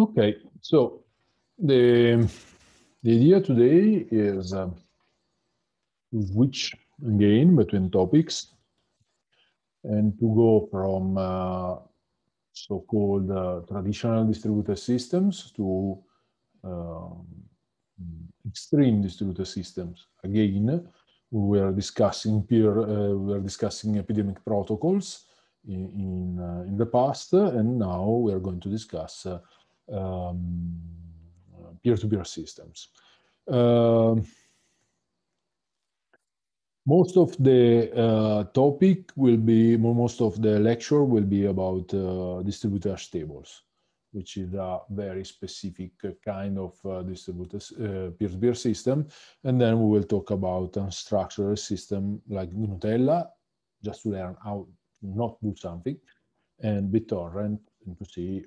Okay, so the, the idea today is uh, which again between topics and to go from uh, so-called uh, traditional distributed systems to um, extreme distributed systems. Again, we are discussing peer, uh, we are discussing epidemic protocols in in, uh, in, the past, and now we are going to discuss uh, um, uh, peer-to-peer systems. Uh, most of the uh, topic will be, most of the lecture will be about uh, distributed hash tables, which is a very specific uh, kind of uh, distributed peer-to-peer -peer system. And then we will talk about unstructured system like Nutella, just to learn how not do something, and BitTorrent and to see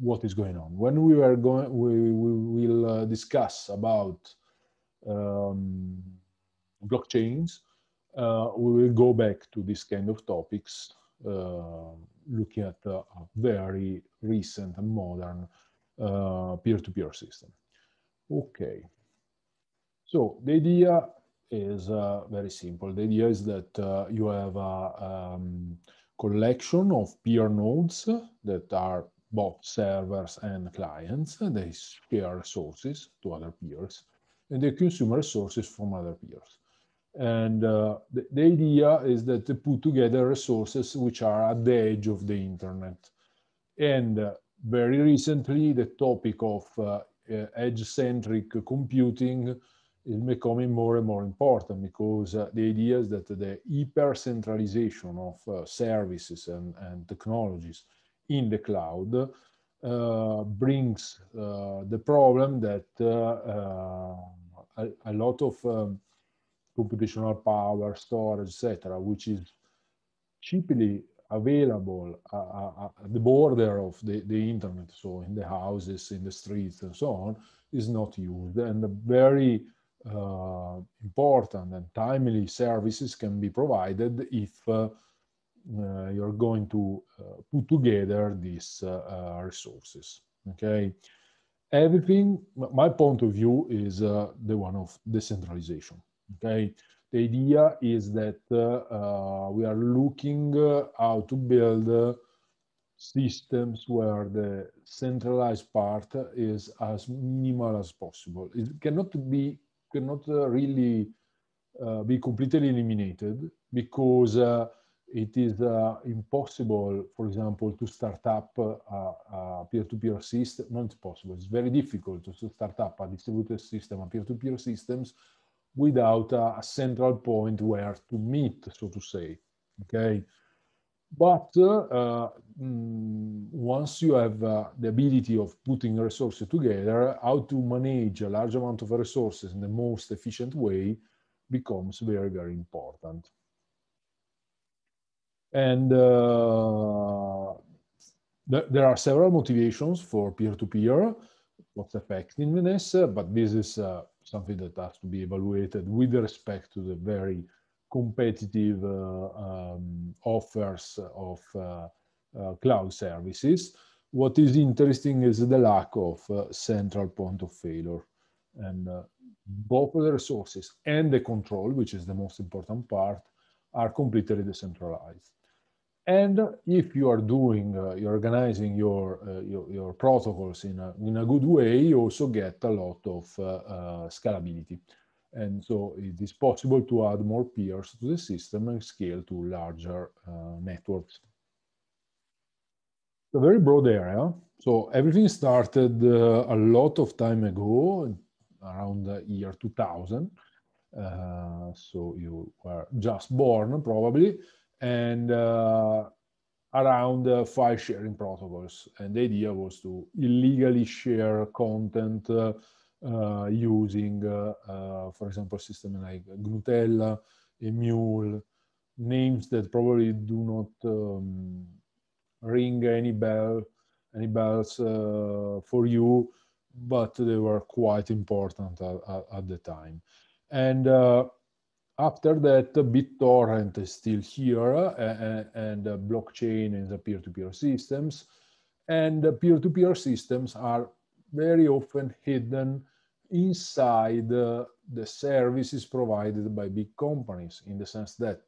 what is going on. When we are going, we, we will uh, discuss about um, blockchains. Uh, we will go back to this kind of topics, uh, looking at uh, a very recent and modern uh, peer-to-peer -peer system. Okay. So the idea is uh, very simple. The idea is that you have a um, collection of peer nodes that are both servers and clients. They share resources to other peers, and they consume resources from other peers. And uh, the, the, idea is that they put together resources which are at the edge of the internet. And uh, very recently, the topic of uh, uh edge-centric computing is becoming more and more important because uh, the idea is that the hyper centralization of uh, services and, and, technologies in the cloud uh, brings uh, the problem that uh, uh, a, a, lot of um, computational power, storage, etc., which is cheaply available at the border of the, the internet, so in the houses, in the streets, and so on, is not used. And a very uh, important and timely services can be provided if uh, uh, you're going to uh, put together these uh, uh, resources. Okay, everything, my point of view is the one of decentralization. Okay, the idea is that we are looking how to build systems where the centralized part is as minimal as possible. It cannot be cannot uh, really uh, be completely eliminated because uh, it is impossible, for example, to start up a peer-to-peer system. Not possible. It's very difficult to start up a distributed system, a peer-to-peer -peer systems, without a central point where to meet, so to say. Okay, but uh, mm, once you have uh, the ability of putting resources together, how to manage a large amount of resources in the most efficient way becomes very, very important. And uh, th there are several motivations for peer-to-peer, -peer, what's effectiveness, but this is uh, something that has to be evaluated with respect to the very competitive um, offers of uh, uh, cloud services. What is interesting is the lack of uh, central point of failure and both the resources and the control, which is the most important part, are completely decentralized. And if you are doing, uh, you're organizing your, uh, your, your, protocols in a, in a good way, you also get a lot of uh, scalability. And so it is possible to add more peers to the system and scale to larger uh, networks. It's a very broad area. So everything started uh, a lot of time ago, around the year 2000. Uh, so you were just born probably. And uh, around uh, file sharing protocols. And the idea was to illegally share content uh, uh, using, uh, uh, for example, systems like Glutella, Emule, names that probably do not um, ring any bell, any bells uh, for you, but they were quite important at, at the time. And after that, BitTorrent is still here uh, and, uh, blockchain and the peer-to-peer -peer systems. And peer-to-peer -peer systems are very often hidden inside the services provided by big companies in the sense that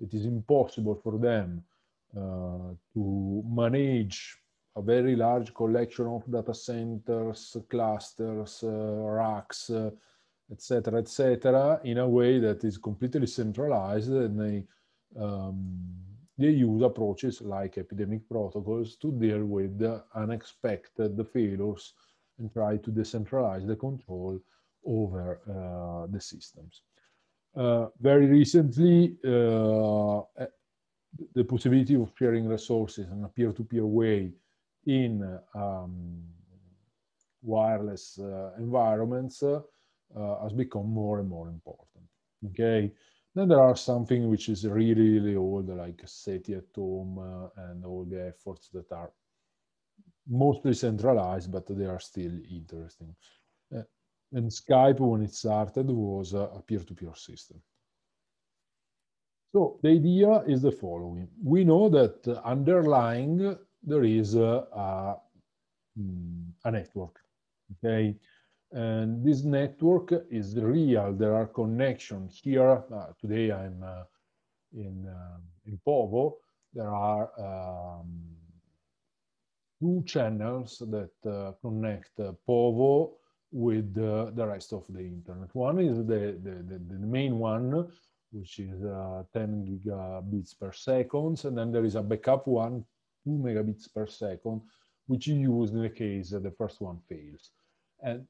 it is impossible for them uh, to manage a very large collection of data centers, clusters, uh, racks, etc., uh, etc., et in a way that is completely centralized, and they um, they use approaches like epidemic protocols to deal with unexpected failures and try to decentralize the control over uh, the systems. Uh, very recently, uh, the possibility of sharing resources in a peer-to-peer -peer way in um, wireless uh, environments uh, uh, has become more and more important. Okay, then there are something which is really, really old, like SETI at home and all the efforts that are mostly centralized, but they are still interesting. Uh, and Skype, when it started, was a peer-to-peer -peer system. So the idea is the following. We know that underlying there is a, a, mm, a network, okay? And this network is real. There are connections here. Uh, today I'm uh, in, um, in Povo. There are um, two channels that uh, connect uh, Povo with uh, the rest of the internet. One is the, the, the, the main one, which is 10 gigabits per second, and then there is a backup one, 2 megabits per second, which you use in the case that the first one fails. And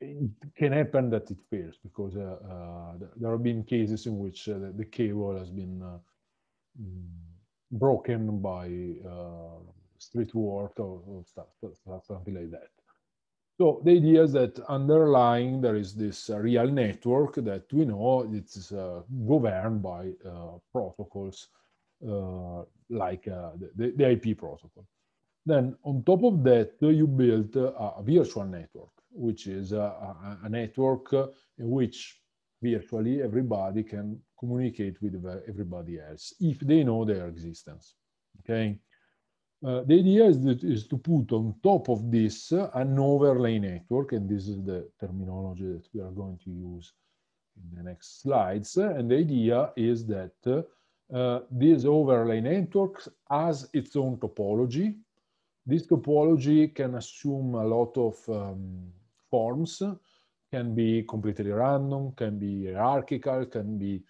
it can happen that it fails because uh, uh, there have been cases in which uh, the, the, cable has been mm, broken by street work or, or stuff, something like that. So the idea is that underlying there is this uh, real network that we know it's uh, governed by uh, protocols uh, like uh, the, the, IP protocol. Then on top of that, you build a virtual network, which is uh, a, a, network in which virtually everybody can communicate with everybody else if they know their existence, okay? Uh, the idea is, that, is to put on top of this an overlay network, and this is the terminology that we are going to use in the next slides. And the idea is that uh, this overlay network has its own topology. This topology can assume a lot of um, forms, can be completely random, can be hierarchical, can be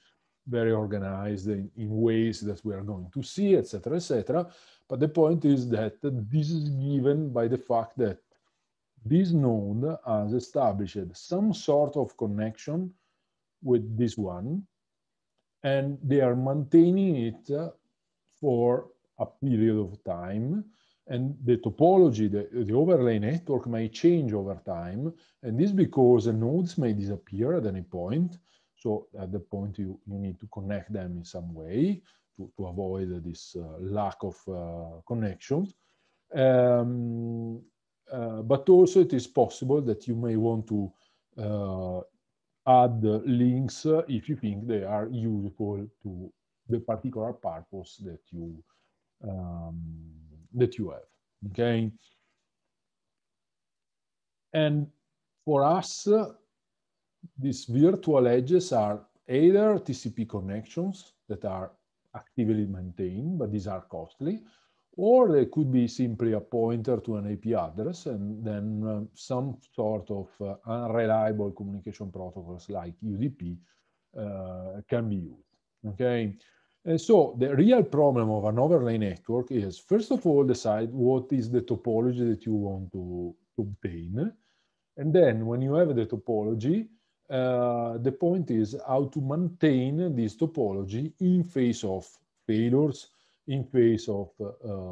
very organized in, in ways that we are going to see, etc., etc. But the point is that this is given by the fact that this node has established some sort of connection with this one, and they are maintaining it for a period of time. And the topology, the, the overlay network may change over time. And this because nodes may disappear at any point, so at the point, you, you need to connect them in some way to, to avoid this uh, lack of uh, connections. Um, uh, but also it is possible that you may want to add links if you think they are useful to the particular purpose that you um, that you have. Okay. And for us, these virtual edges are either TCP connections that are actively maintained, but these are costly, or they could be simply a pointer to an IP address and then um, some sort of uh, unreliable communication protocols like UDP uh, can be used, okay? And so the real problem of an overlay network is, first of all, decide what is the topology that you want to obtain. And then when you have the topology, uh, the point is how to maintain this topology in face of failures, in face of uh,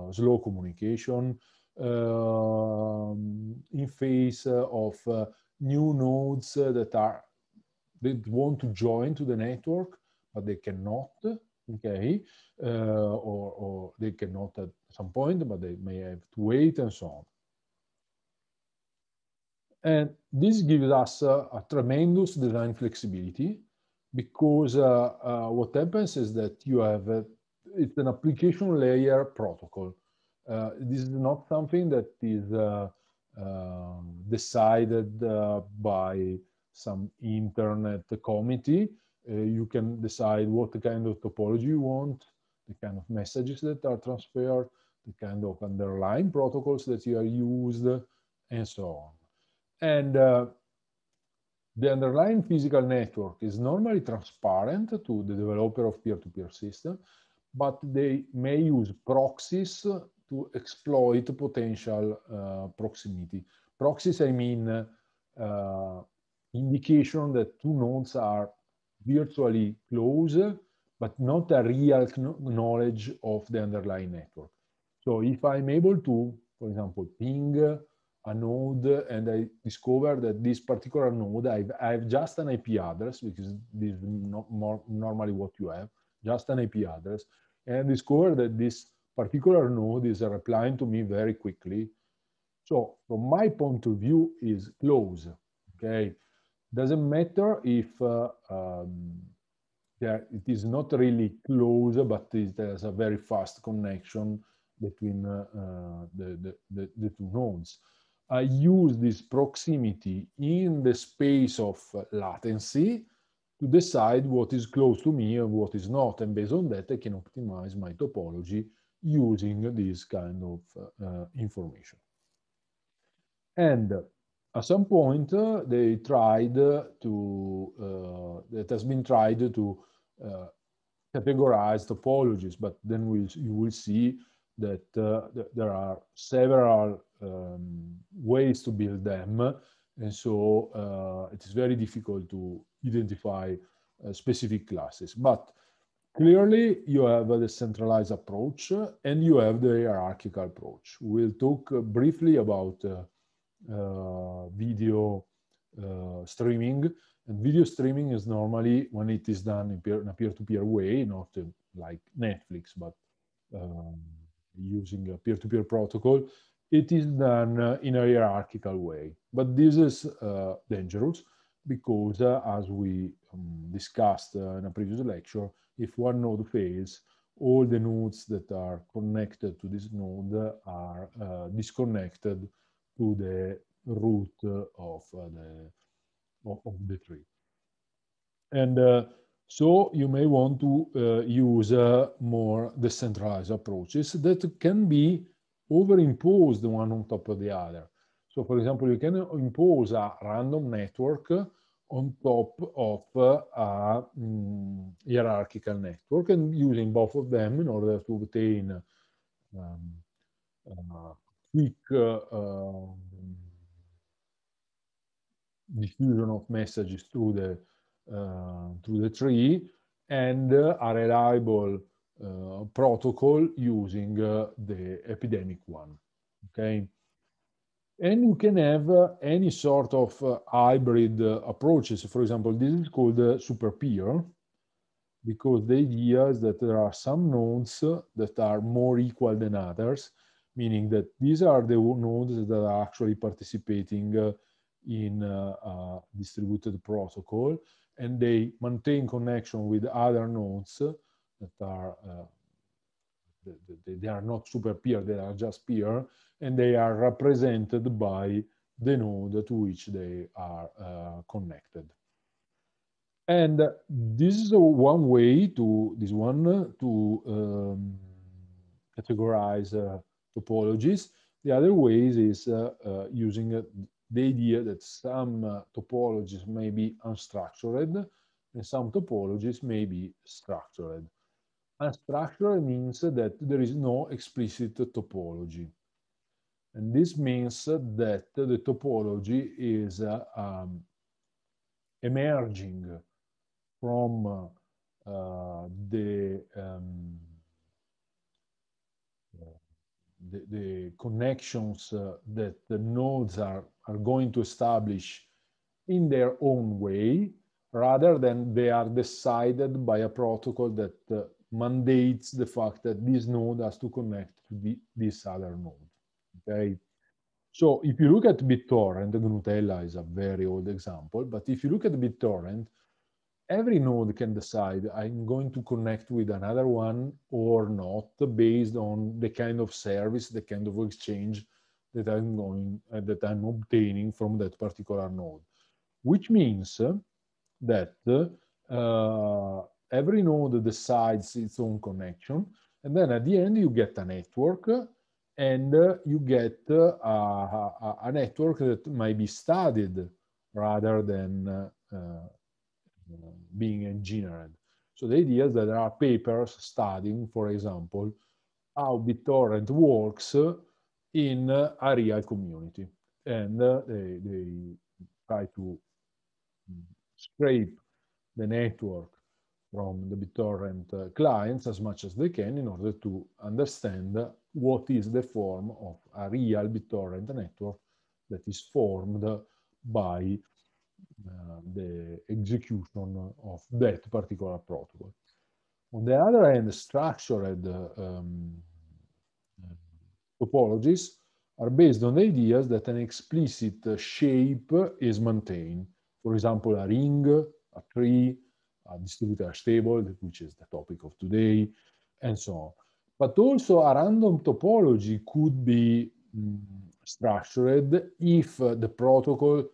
uh slow communication, um, in face uh, of uh, new nodes that are that want to join to the network, but they cannot, okay, or, or they cannot at some point, but they may have to wait and so on. And this gives us uh, a tremendous design flexibility because uh, uh, what happens is that you have, a, it's an application layer protocol. Uh, this is not something that is uh, um, decided uh, by some internet committee. you can decide what kind of topology you want, the kind of messages that are transferred, the kind of underlying protocols that you are used, and so on. And uh, the underlying physical network is normally transparent to the developer of peer-to-peer -peer system, but they may use proxies to exploit potential uh, proximity. Proxies, I mean, uh, indication that two nodes are virtually close, but not a real knowledge of the underlying network. So if I'm able to, for example, ping a node and I discover that this particular node, I've, I've just an IP address which this is not more normally what you have, just an IP address, and discover that this particular node is replying to me very quickly. So from my point of view is close, okay? Doesn't matter if uh, um, it is not really close, but there's a very fast connection between uh, uh, the, the, the, the two nodes. I use this proximity in the space of latency to decide what is close to me and what is not. And based on that, I can optimize my topology using this kind of uh, information. And at some point, uh, they tried to, uh, it has been tried to uh, categorize topologies, but then we'll, you will see that uh, th there are several um, ways to build them. And so uh, it is very difficult to identify uh, specific classes. But clearly, you have a decentralized approach and you have the hierarchical approach. We'll talk uh, briefly about uh, uh video uh, streaming. And video streaming is normally when it is done in, peer, in a peer-to-peer way, not like Netflix, but um, using a peer to -peer protocol, it is done uh, in a hierarchical way. But this is uh, dangerous because, uh, as we um, discussed in a previous lecture, if one node fails, all the nodes that are connected to this node are uh, disconnected to the root of uh, the of, the tree. And uh, so you may want to use more decentralized approaches that can be overimposed one on top of the other. So for example, you can impose a random network on top of a um, hierarchical network and using both of them in order to obtain um, uh, quick uh, um, diffusion of messages through the uh, through the tree and uh, a reliable Eh, protocol using uh, the epidemic one, okay? And you can have uh, any sort of hybrid approaches. For example, this is called uh, super peer because the idea is that there are some nodes that are more equal than others, meaning that these are the nodes that are actually participating in distributed protocol and they maintain connection with other nodes that are uh, they are not super peer, they are just peer, and they are represented by the node to which they are uh, connected. And this is one way to this one to um, categorize uh, topologies. The other ways is uh, uh using uh, the idea that some topologies may be unstructured and some topologies may be structured. Unstructural means that there is no explicit topology. And this means that the topology is uh, um, emerging from uh, uh, the, um, the, the, connections uh, that the nodes are, are going to establish in their own way rather than they are decided by a protocol that uh, mandates the fact that this node has to connect to the, this other node, okay? So if you look at BitTorrent, Gnutella is a very old example, but if you look at BitTorrent, every node can decide I'm going to connect with another one or not based on the kind of service, the kind of exchange that I'm going uh, that I'm obtaining from that particular node, which means uh, that uh, every node decides its own connection. And then at the end, you get a network and you get uh, a, a, a network that might be studied rather than uh, uh, being engineered. So the idea is that there are papers studying, for example, how BitTorrent works in a real community. And they, they try to scrape the network from the BitTorrent uh, clients as much as they can in order to understand what is the form of a real BitTorrent network that is formed by uh, the execution of that particular protocol. On the other hand, structured uh, um, uh, topologies are based on the ideas that an explicit shape is maintained. For example, a ring, a tree, distributed hash table, which is the topic of today, and so on. But also a random topology could be mm, structured if uh, the protocol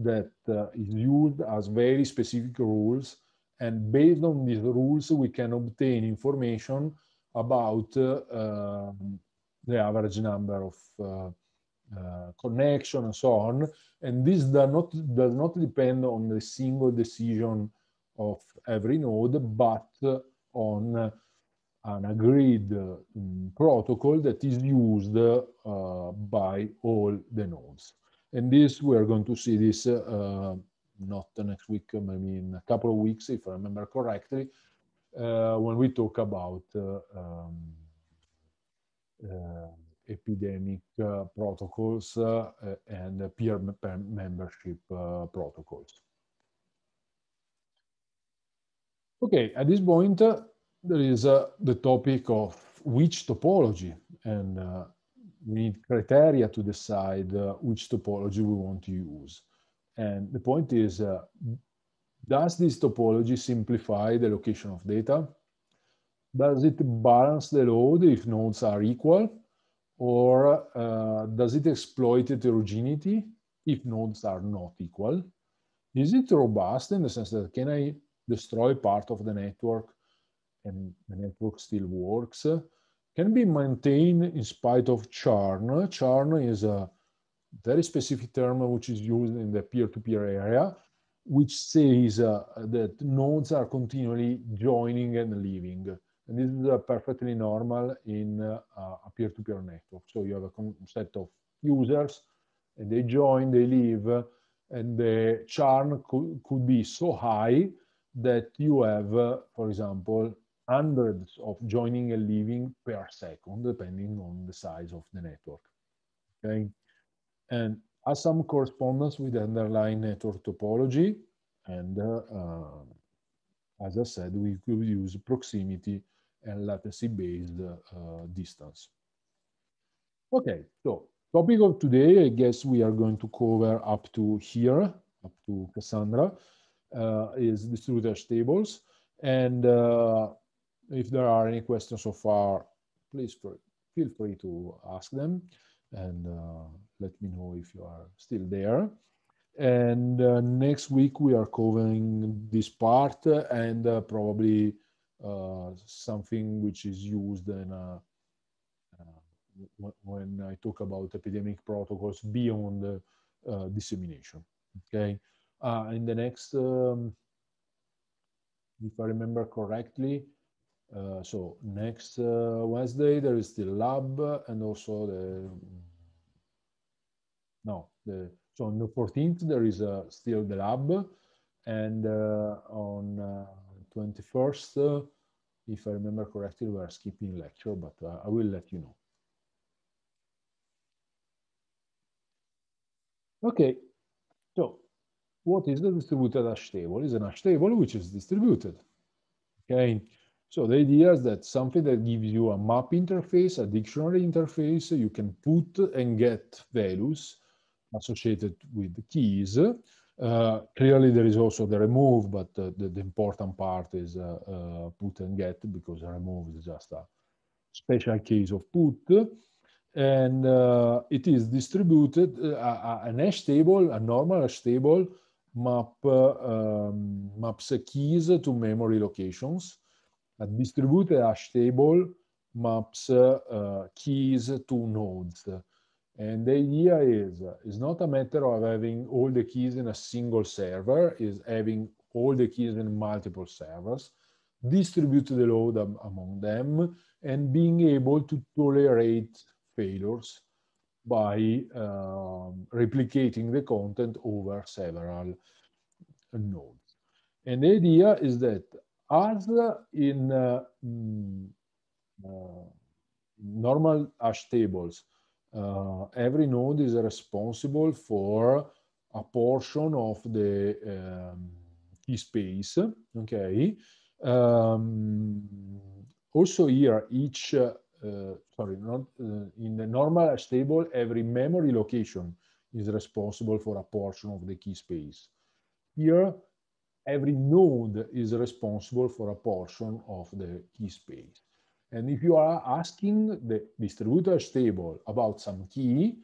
that uh, is used has very specific rules. And based on these rules, we can obtain information about uh, um, the average number of uh, uh, connection and so on. And this does not, does not depend on the single decision of every node, but on an agreed um, protocol that is used uh, by all the nodes. And this, we're going to see this uh, not next week, uh, maybe in a couple of weeks, if I remember correctly, uh, when we talk about uh, um, uh, epidemic protocols and peer membership protocols. Okay, at this point, uh, there is uh, the topic of which topology, and uh, we need criteria to decide uh, which topology we want to use. And the point is, uh, does this topology simplify the location of data? Does it balance the load if nodes are equal? Or uh, does it exploit heterogeneity if nodes are not equal? Is it robust in the sense that can I destroy part of the network and the network still works, can be maintained in spite of churn. Churn is a very specific term which is used in the peer-to-peer -peer area, which says uh, that nodes are continually joining and leaving. And this is uh, perfectly normal in uh, a peer-to-peer -peer network. So you have a set of users and they join, they leave, and the churn could, could be so high that you have, for example, hundreds of joining and leaving per second, depending on the size of the network. Okay, and as some correspondence with the underlying network topology, and uh, uh, as I said, we could use proximity and latency-based uh, distance. Okay, so topic of today, I guess we are going to cover up to here, up to Cassandra. Uh, is distributed tables. And uh, if there are any questions so far, please feel free to ask them and uh, let me know if you are still there. And next week we are covering this part and probably uh, something which is used in uh, when I talk about epidemic protocols beyond uh, dissemination. Okay, uh, in the next, um, if I remember correctly, uh, so next uh, Wednesday there is the lab and also the no the so on the 14th there is uh, still the lab and uh, on 21st uh, uh, if I remember correctly we are skipping lecture but I will let you know. Okay, so what is the distributed hash table is an hash table which is distributed. Okay, so the idea is that something that gives you a map interface, a dictionary interface, you can put and get values associated with keys. Uh, clearly, there is also the remove, but uh, the, the, important part is uh, uh put and get because remove is just a special case of put and uh, it is distributed uh, an hash table, a normal hash table map, um, maps keys to memory locations. A distributed hash table maps eh, keys to nodes. And the idea is, it's not a matter of having all the keys in a single server, is having all the keys in multiple servers, distribute the load among them, and being able to tolerate failures by um, replicating the content over several nodes. And the idea is that as in uh, mm, uh, normal hash tables, uh, every node is responsible for a portion of the um, key space, okay? Um, also here, each uh, uh, sorry, not uh, in the normal stable, every memory location is responsible for a portion of the key space. Here, every node is responsible for a portion of the key space. And if you are asking the distributor stable about some key,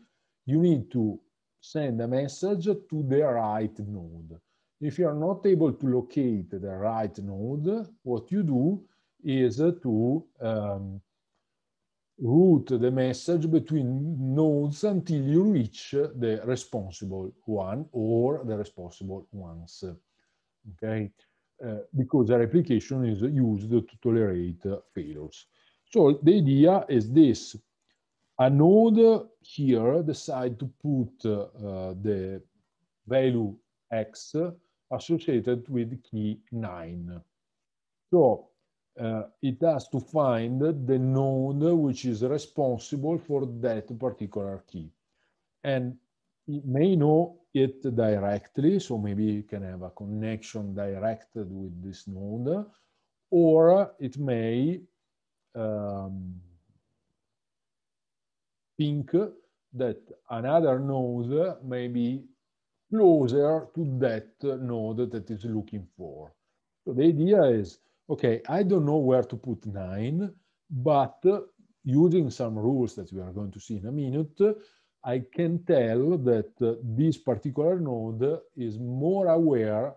you need to send a message to the right node. If you are not able to locate the right node, what you do is to um, route the message between nodes until you reach the responsible one or the responsible ones. Okay, uh, because the replication is used to tolerate uh, failures. So the idea is this. A node here decide to put uh, the value x associated with key 9. So uh, it has to find the node which is responsible for that particular key. And it may know it directly, so maybe you can have a connection directed with this node, or it may um, think that another node may be closer to that node that is looking for. So the idea is okay, I don't know where to put nine, but using some rules that we are going to see in a minute, I can tell that uh, this particular node is more aware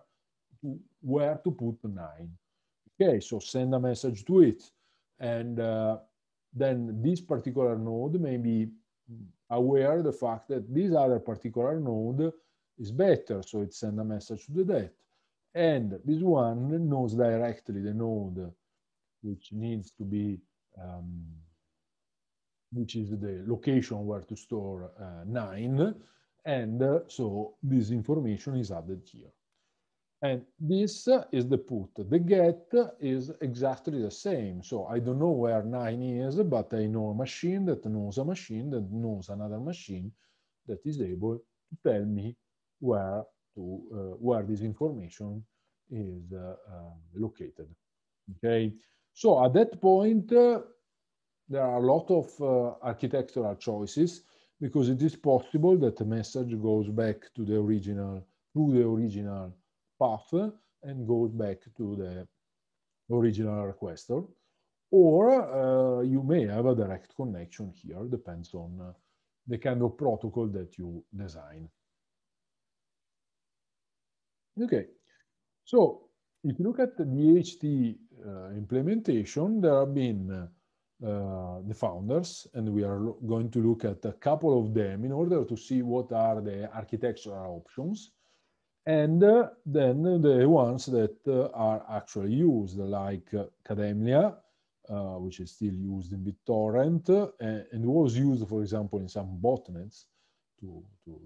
where to put nine. Okay, so send a message to it. And uh, then this particular node may be aware the fact that this other particular node is better. So it send a message to the debt. And this one knows directly the node which needs to be, um, which is the location where to store uh, nine. And uh, so this information is added here. And this is the put. The get is exactly the same. So I don't know where nine is, but I know a machine that knows a machine that knows another machine that is able to tell me where to uh, where this information is uh, uh, located. Okay, so at that point, uh, there are a lot of architectural choices because it is possible that the message goes back to the original, through the original path and goes back to the original requester. Or uh, you may have a direct connection here, depends on uh, the kind of protocol that you design. Okay, so if you look at the DHT uh, implementation, there have been uh, uh the founders, and we are going to look at a couple of them in order to see what are the architectural options, and uh, then the ones that uh, are actually used, like Kademlia, uh, uh, which is still used in BitTorrent, and, and, was used, for example, in some botnets, to, to,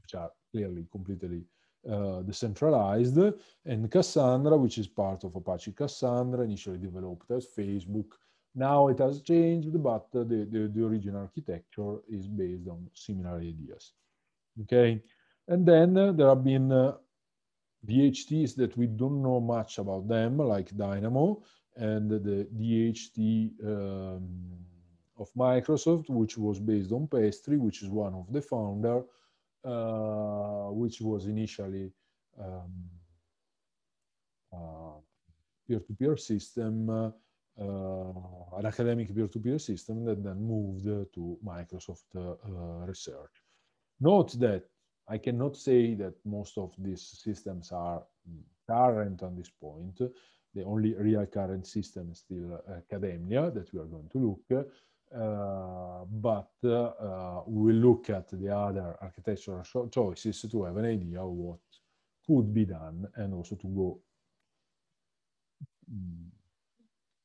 which are clearly completely Eh, decentralized, and Cassandra, which is part of Apache Cassandra, initially developed as Facebook. Now it has changed, but the, the, the original architecture is based on similar ideas. Okay, and then uh, there have been uh, eh, DHTs that we don't know much about them, like Dynamo and the DHT um, ehm, of Microsoft, which was based on Pastry, which is one of the founder, uh, which was initially um, uh, peer-to-peer system, uh, an academic peer-to-peer system that then moved to Microsoft Research. Note that I cannot say that most of these systems are current on this point. The only real current system is still academia that we are going to look. Uh, but uh, we look at the other architectural choices to have an idea of what could be done and also to go mm,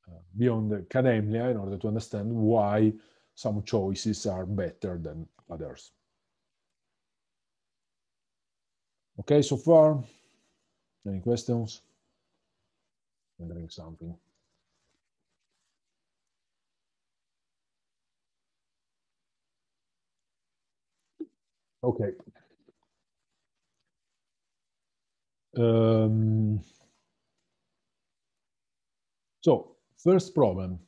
uh, beyond academia in order to understand why some choices are better than others. Okay, so far, any questions? And something. Okay. Um, so first problem,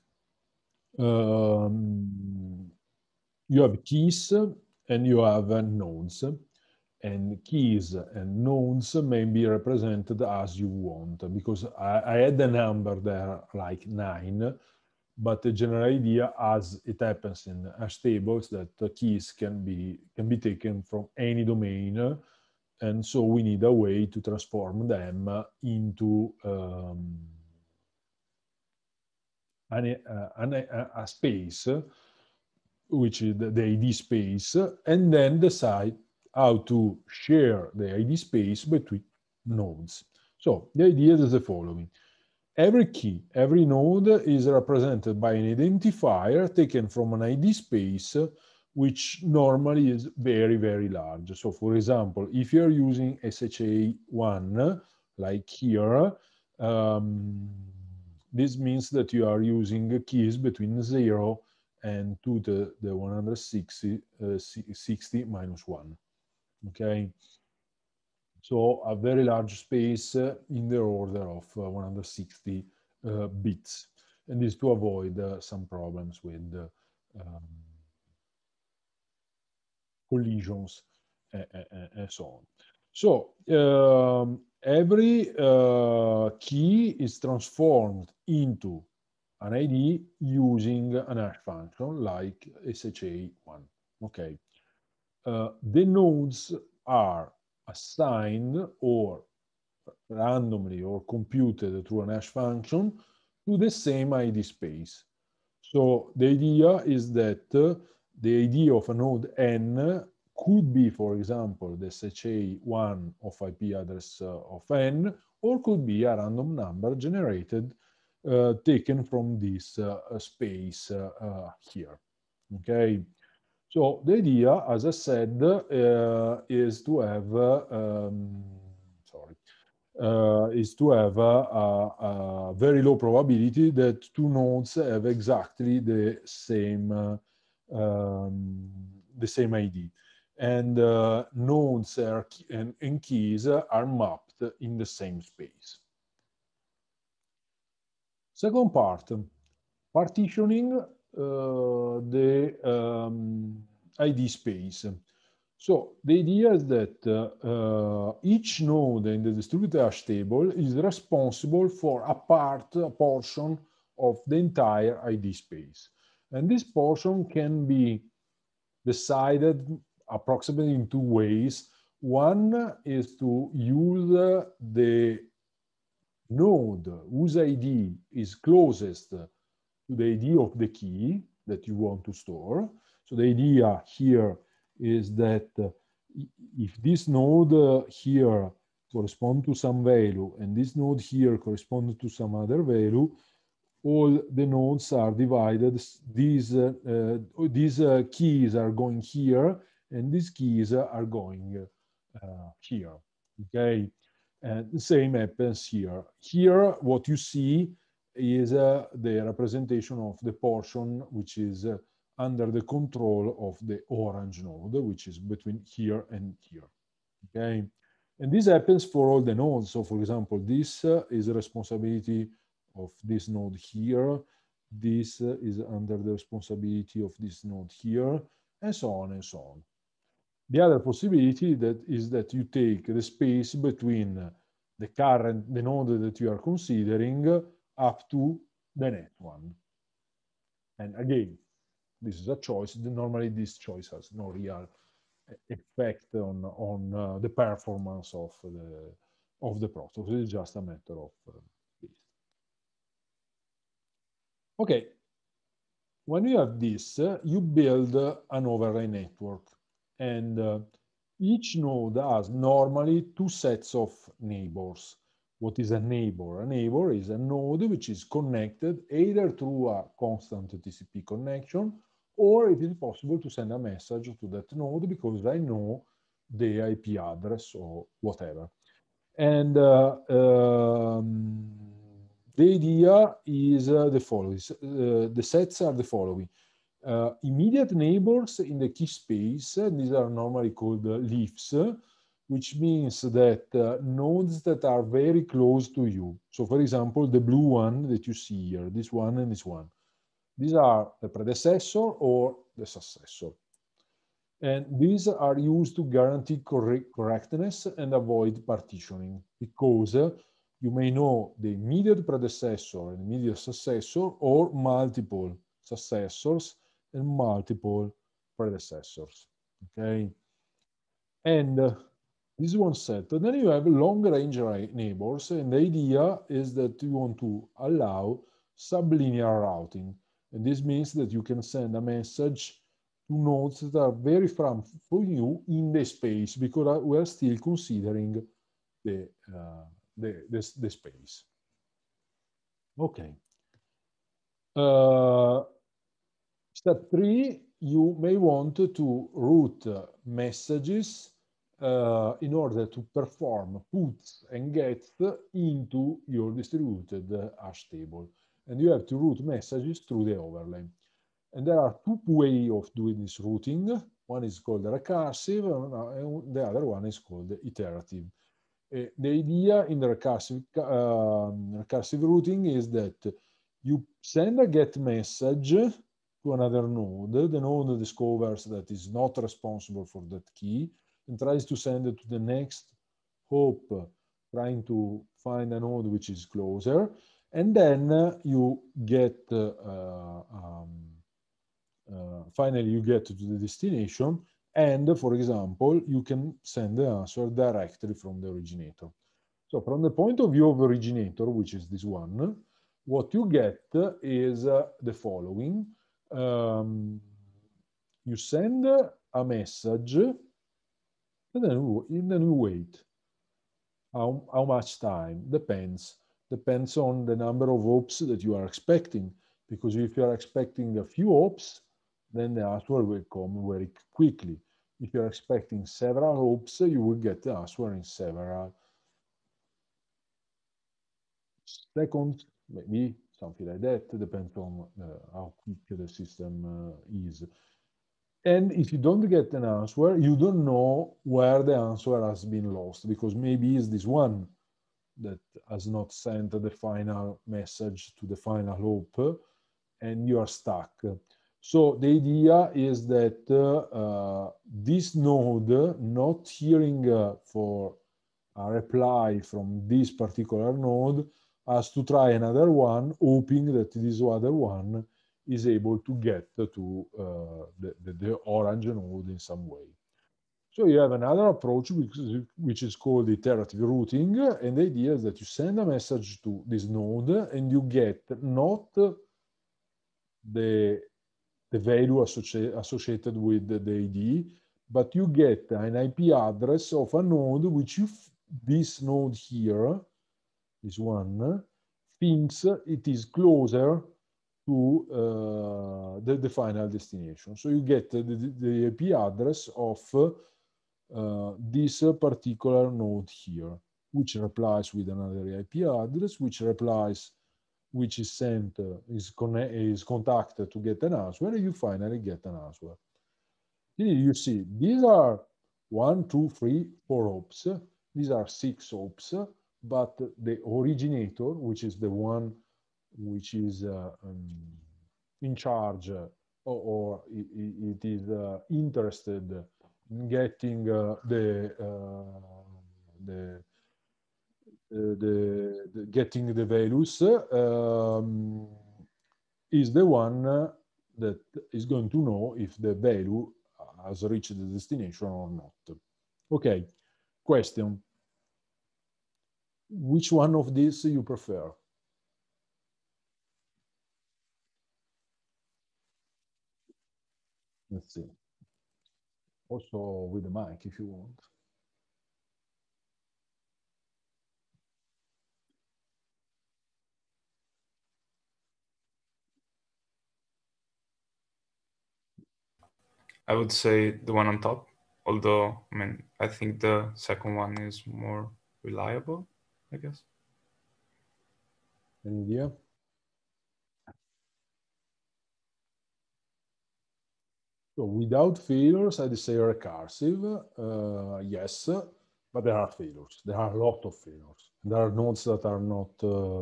um, you have keys and you have nodes and keys and nodes may be represented as you want because I, I had a number there like nine but the general idea as it happens in hash tables that the keys can be can be taken from any domain and so we need a way to transform them into um, an, uh, an, uh, a, space which is the, the id space and then decide how to share the id space between nodes so the idea is the following Every key, every node is represented by an identifier taken from an ID space, which normally is very, very large. So for example, if you're using SHA1, like here, um, this means that you are using keys between zero and to the, the 160 uh, 60 minus one, okay? So a very large space in the order of uh, 160 uh, bits. And this to avoid uh, some problems with um, collisions and so on. So um, every uh, key is transformed into an ID using an hash function like SHA1. Okay. Uh, the nodes are assigned or randomly or computed through an hash function to the same ID space. So the idea is that uh, the idea of a node n could be, for example, the SHA-1 of IP address uh, of n, or could be a random number generated uh, taken from this uh, space uh, uh, here. Okay, so the idea, as I said, uh, is to have, um, sorry, uh, is to have a, a, a, very low probability that two nodes have exactly the same uh, um, the same ID, and uh, nodes are and, and, keys are mapped in the same space. Second part, partitioning the um, ID space. So the idea is that uh, each node in the distributed hash table is responsible for a part, a portion of the entire ID space. And this portion can be decided approximately in two ways. One is to use the node whose ID is closest the ID of the key that you want to store. So the idea here is that uh, if this node uh, here corresponds to some value and this node here corresponds to some other value, all the nodes are divided. These, uh, uh, these uh, keys are going here and these keys are going uh, here, okay? And the same happens here. Here, what you see is uh, the representation of the portion which is uh, under the control of the orange node, which is between here and here, okay? And this happens for all the nodes. So for example, this uh, is the responsibility of this node here. This uh, is under the responsibility of this node here, and so on and so on. The other possibility that is that you take the space between the current, the node that you are considering, up to the net one. And again, this is a choice. Normally, this choice has no real eh, effect on, on uh, the performance of the, of the process. It's just a matter of uh, this. Okay. When you have this, uh, you build uh, an overlay network. And uh, each node has normally two sets of neighbors. What is a neighbor? A neighbor is a node which is connected either through a constant TCP connection or it is possible to send a message to that node because I know the IP address or whatever. And uh, um, the idea is uh, the following. Uh, the sets are the following. Uh, immediate neighbors in the key space, these are normally called uh, leaves, which means that uh, nodes that are very close to you. So for example, the blue one that you see here, this one and this one, these are the predecessor or the successor. And these are used to guarantee correct correctness and avoid partitioning because uh, you may know the immediate predecessor and immediate successor or multiple successors and multiple predecessors, okay? And uh, this is one set. And then you have long range neighbors. And the idea is that you want to allow sublinear routing. And this means that you can send a message to nodes that are very far from you in the space because uh, we are still considering the, uh, the, the, the, space. Okay. Uh, step three, you may want to route messages uh, in order to perform puts and gets into your distributed hash table. And you have to route messages through the overlay. And there are two ways of doing this routing. One is called recursive, and uh, the other one is called iterative. Eh, the idea in the recursive, um, recursive routing is that you send a get message to another node. The node discovers that is not responsible for that key, and tries to send it to the next hope, trying to find a node which is closer. And then uh, you get, uh, uh, um, uh, finally you get to the destination. And for example, you can send the answer directly from the originator. So from the point of view of originator, which is this one, what you get is uh, the following. Um, you send a message and then we, and then we wait. How, how much time depends depends on the number of ops that you are expecting. Because if you are expecting a few ops, then the answer will come very quickly. If you are expecting several ops, you will get the answer in several seconds, maybe something like that, depends on uh, how quick the system uh, is. And if you don't get an answer, you don't know where the answer has been lost because maybe it's this one that has not sent the final message to the final hope and you are stuck. So the idea is that uh, uh, this node not hearing uh, for a reply from this particular node has to try another one, hoping that this other one is able to get to uh, the, the, the orange node in some way. So you have another approach which is called iterative routing, and the idea is that you send a message to this node and you get not the, the value associated with the ID, but you get an IP address of a node which you, this node here, this one, thinks it is closer to uh, the, the, final destination. So you get the, the IP address of uh, this particular node here, which replies with another IP address, which replies, which is sent, uh, is, is contacted to get an answer, and you finally get an answer. Here you see, these are one, two, three, four hops. These are six hops, but the originator, which is the one which is uh, um, in charge uh, or, or it, it is uh, interested in getting the the the, the, getting the values um, is the one that is going to know if the value has reached the destination or not. Okay, question. Which one of these you prefer? Let's see. Also with the mic if you want. I would say the one on top, although I mean I think the second one is more reliable, I guess. Any idea? So without failures, I'd say recursive, uh, yes, but there are failures. There are a lot of failures. There are nodes that are not uh,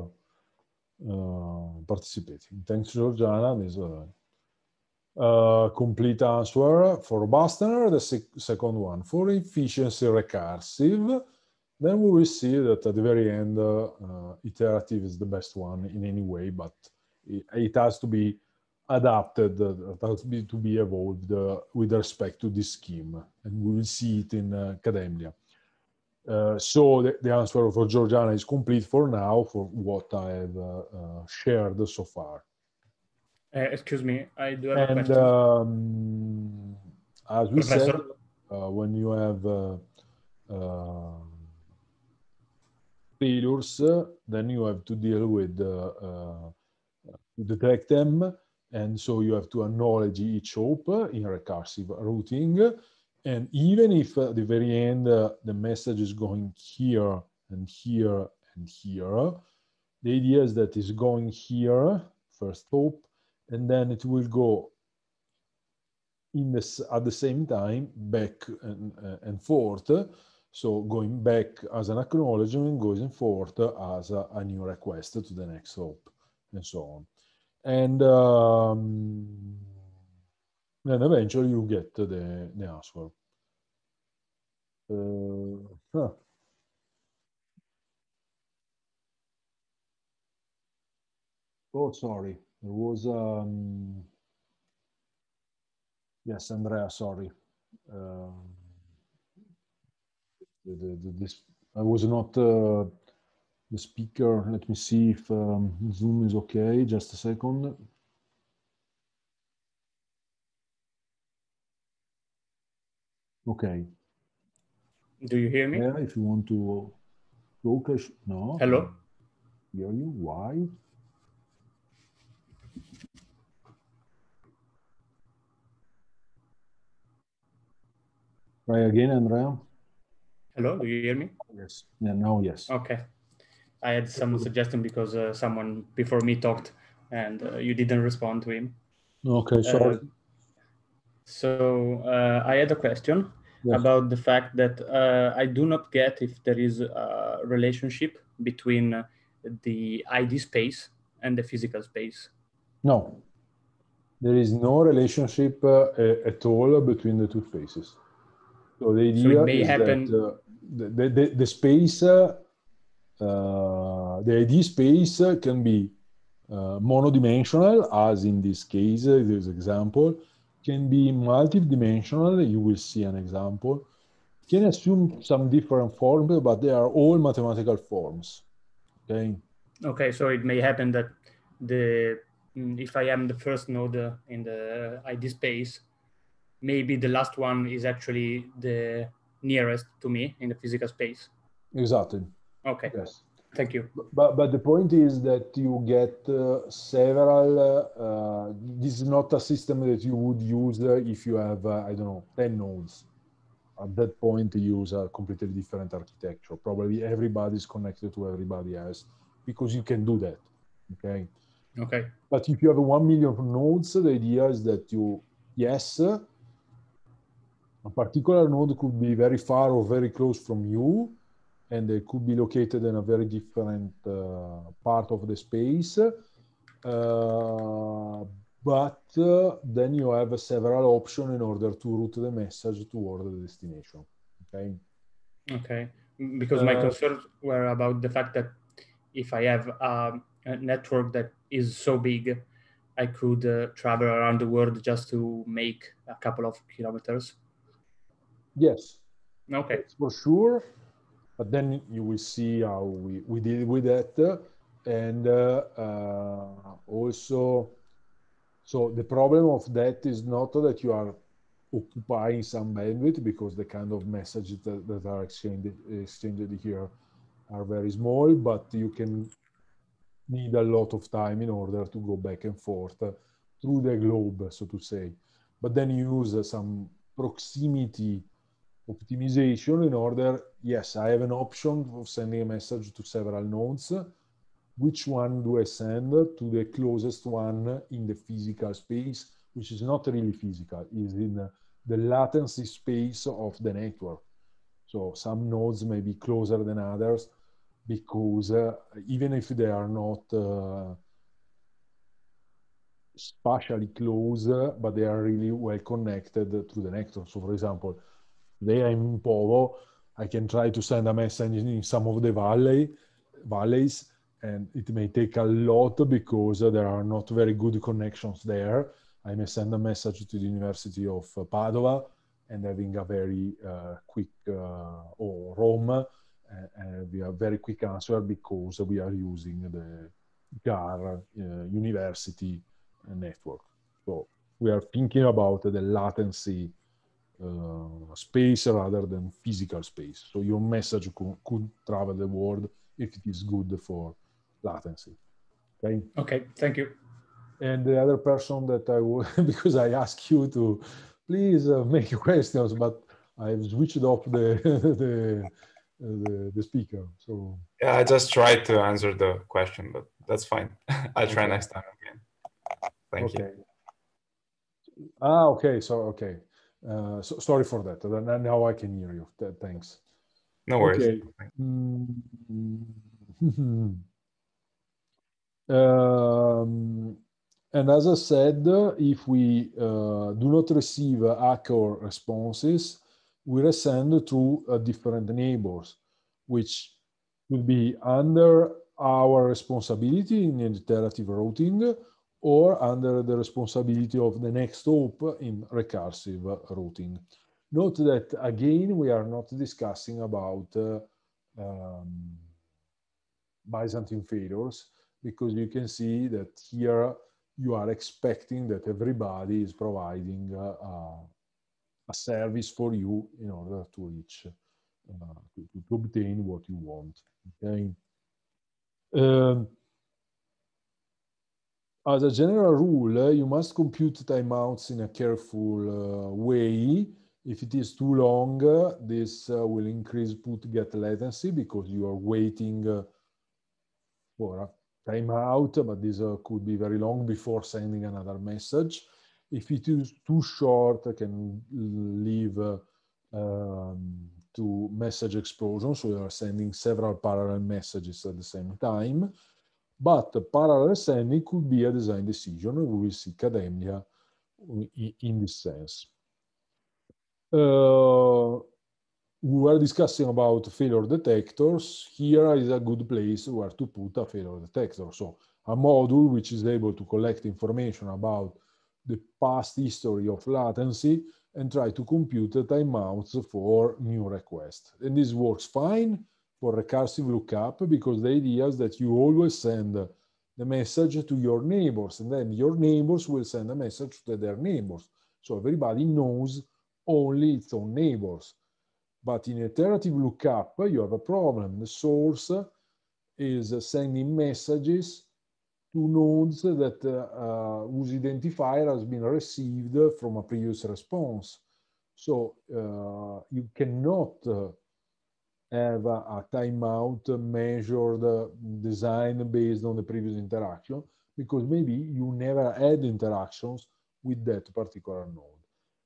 uh, participating. Thanks, Georgiana. This uh, uh complete answer for Bastner, the second one. For efficiency recursive, then we will see that at the very end, uh, uh, iterative is the best one in any way, but it, it has to be adapted, uh, to be evolved uh, with respect to this scheme. And we will see it in uh, Uh, so the, the, answer for Georgiana is complete for now for what I have uh, uh, shared so far. Eh, excuse me, I do have and, a question. Um, as we Professor? said, uh, when you have failures, then you have to deal with to detect them and so you have to acknowledge each hope in recursive routing. And even if at the very end, uh, the message is going here and here and here, the idea is that it's going here, first hope, and then it will go in this at the same time back and, uh, and forth. So going back as an acknowledgement going and forth as a, a new request to the next hope and so on and um, then eventually you get the, the answer. Uh, huh. Oh, sorry. It was, um, yes, Andrea, sorry. Um, the, the, this, I was not uh, the speaker. Let me see if um, Zoom is okay. Just a second. Okay. Do you hear me? Yeah, if you want to focus. no. Hello. hear you? Why? Try again, Andrea. Hello, do you hear me? Yes. Yeah, now yes. Okay. I had some suggestion because uh, someone before me talked and uh, you didn't respond to him. Okay, uh, sorry. Uh, so I had a question yes. about the fact that uh, I do not get if there is a relationship between uh, the ID space and the physical space. No, there is no relationship at all between the two spaces. So the idea so it may happen. That, the, the, the, the space uh, the ID space can be uh, monodimensional, as in this case, this example, can be multidimensional, you will see an example, can assume some different forms, but they are all mathematical forms, okay? Okay, so it may happen that the mm, if I am the first node in the ID space, maybe the last one is actually the nearest to me in the physical space. Exactly. Okay. Yes. Thank you. But, but the point is that you get uh, several, uh, this is not a system that you would use if you have, uh, I don't know, 10 nodes. At that point, you use a completely different architecture. Probably everybody is connected to everybody else because you can do that, okay? Okay. But if you have 1 million nodes, the idea is that you, yes, a particular node could be very far or very close from you, and they could be located in a very different uh, part of the space. Uh, but uh, then you have several options in order to route the message toward the destination. Okay. Okay. Because my uh, concerns were about the fact that if I have um, a network that is so big, I could uh, travel around the world just to make a couple of kilometers. Yes. Okay. for sure but then you will see how we, we deal with that. And uh, uh, also, so the problem of that is not that you are occupying some bandwidth because the kind of messages that, that are exchanged, exchanged here are very small, but you can need a lot of time in order to go back and forth through the globe, so to say. But then you use some proximity optimization in order, yes, I have an option of sending a message to several nodes. Which one do I send to the closest one in the physical space, which is not really physical, is in the latency space of the network. So some nodes may be closer than others because uh, even if they are not uh, spatially close, uh, but they are really well connected to the network. So for example, there, I'm in Povo. I can try to send a message in some of the valley, valleys, and it may take a lot because there are not very good connections there. I may send a message to the University of Padua and having a very uh, quick, uh, or Rome, and uh, uh, we have very quick answer because we are using the GAR uh, university network. So we are thinking about the latency uh, eh, space rather than physical space. So your message could, could travel the world if it is good for latency. Okay. Okay. Thank you. And the other person that I would, because I asked you to please uh, make questions, but I've switched off the, the, the, the, speaker. So yeah, I just tried to answer the question, but that's fine. I'll try okay. next time again. Thank okay. you. Ah, okay. So, okay. Uh, so sorry for that. Now I can hear you. Thanks. No worries. Okay. Mm-hmm. um, and as I said, if we uh, do not receive accurate responses, we resend to uh, different neighbors, which would be under our responsibility in iterative routing or under the responsibility of the next hop in recursive routing. Note that again, we are not discussing about uh, um, Byzantine failures because you can see that here you are expecting that everybody is providing uh, uh, a service for you in order to reach, uh, to, to, obtain what you want. Okay. Um, as a general rule, you must compute timeouts in a careful uh, way. If it is too long, uh, this uh, will increase put get latency because you are waiting for a timeout, but this uh, could be very long before sending another message. If it is too short, I can leave uh, um, to message explosion. So you are sending several parallel messages at the same time. But the parallel could be a design decision. We will see in this sense. Uh, we were discussing about failure detectors. Here is a good place where to put a failure detector. So a module which is able to collect information about the past history of latency and try to compute the timeouts for new requests. And this works fine for recursive lookup because the idea is that you always send the message to your neighbors and then your neighbors will send a message to their neighbors. So everybody knows only its own neighbors. But in iterative lookup, you have a problem. The source is sending messages to nodes that uh, uh whose identifier has been received from a previous response. So uh, you cannot uh, have a, a timeout measured, uh, design based on the previous interaction, because maybe you never had interactions with that particular node.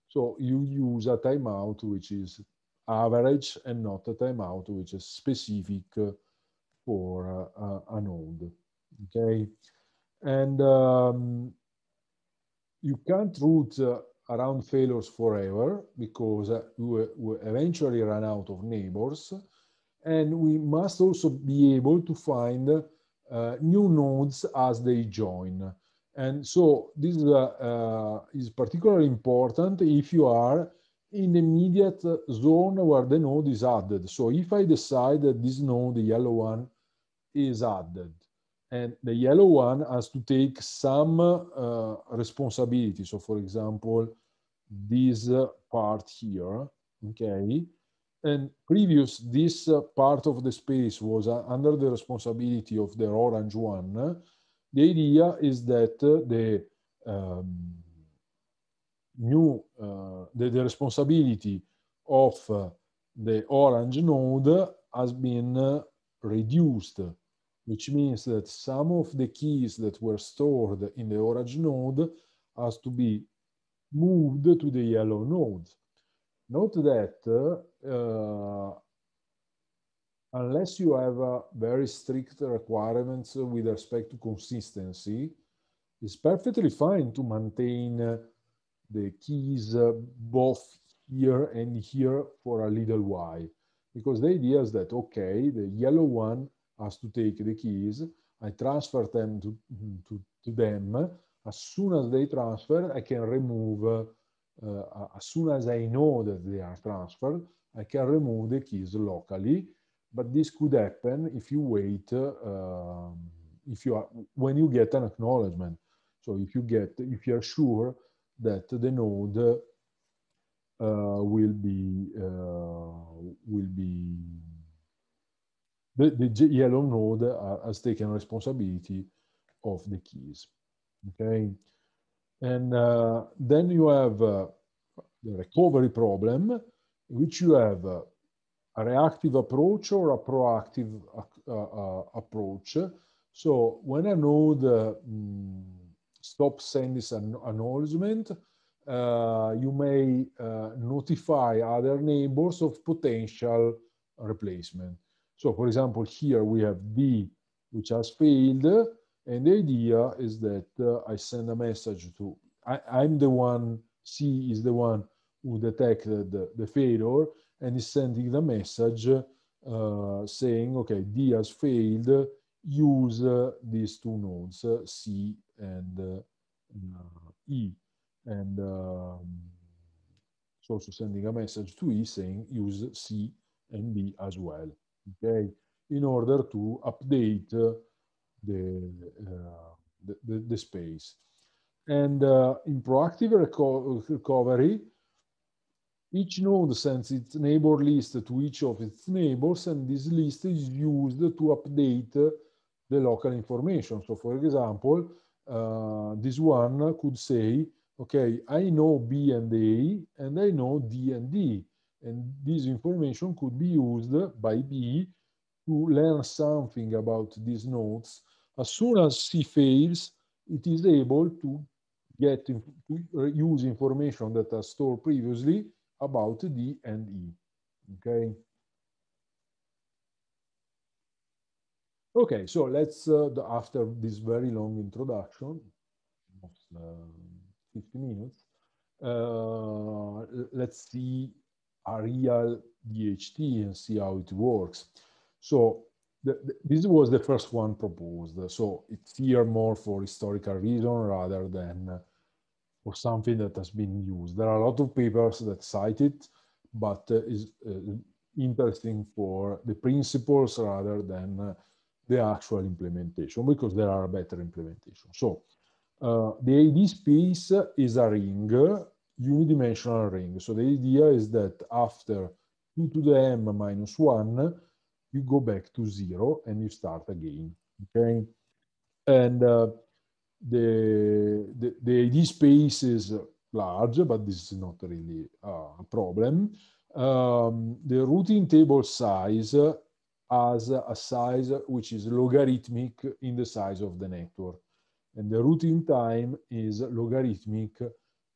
So you use a timeout which is average and not a timeout which is specific for a, a node, okay? And um, you can't route uh, around failures forever because uh, we, eventually run out of neighbors. And we must also be able to find uh, new nodes as they join. And so this uh, is particularly important if you are in the immediate zone where the node is added. So if I decide that this node, the yellow one, is added, and the yellow one has to take some uh, responsibility. So for example, this part here, okay? And previous, this uh, part of the space was uh, under the responsibility of the orange one. The idea is that uh, the um, new, uh, the, the, responsibility of uh, the orange node has been uh, reduced, which means that some of the keys that were stored in the orange node has to be moved to the yellow node. Note that uh, unless you have a very strict requirements with respect to consistency, it's perfectly fine to maintain uh, the keys uh, both here and here for a little while. Because the idea is that, okay, the yellow one has to take the keys, I transfer them to, to, to them. As soon as they transfer, I can remove, uh, uh, as soon as I know that they are transferred, I can remove the keys locally, but this could happen if you wait, um, if you are, when you get an acknowledgement. So if you get, if you are sure that the node uh, will be, uh, will be, the, the yellow node has taken responsibility of the keys, okay? And uh, then you have uh, the recovery problem, which you have a, a reactive approach or a proactive uh, uh, approach. So when a node um, mm, stops sending an acknowledgement, uh, you may uh, notify other neighbors of potential replacement. So for example, here we have D, which has failed. And the idea is that uh, I send a message to, I, am the one, C is the one who detected the failure and is sending the message uh, saying, okay, D has failed, use uh, these two nodes, uh, C and uh, E. And um, it's also sending a message to E saying use C and B as well, okay? In order to update uh, the, uh, the, the, the, space. And in proactive reco recovery, each node sends its neighbor list to each of its neighbors, and this list is used to update the local information. So for example, uh, this one could say, okay, I know B and A, and I know D and D. And this information could be used by B to learn something about these nodes. As soon as C fails, it is able to get to uh, use information that are stored previously about D and E. Okay. Okay, so let's, uh, the, after this very long introduction, almost, uh, 50 minutes, uh, let's see a real DHT and see how it works. So the, the, this was the first one proposed. So it's here more for historical reason rather than uh, or something that has been used. There are a lot of papers that cite it, but uh, is uh, interesting for the principles rather than uh, the actual implementation because there are better implementations. So uh, the AD space is a ring, unidimensional ring. So the idea is that after 2 to the m minus 1, you go back to 0 and you start again, okay? And uh, the, the, the ID space is large, but this is not really a problem. Um, the routing table size has a size which is logarithmic in the size of the network. And the routing time is logarithmic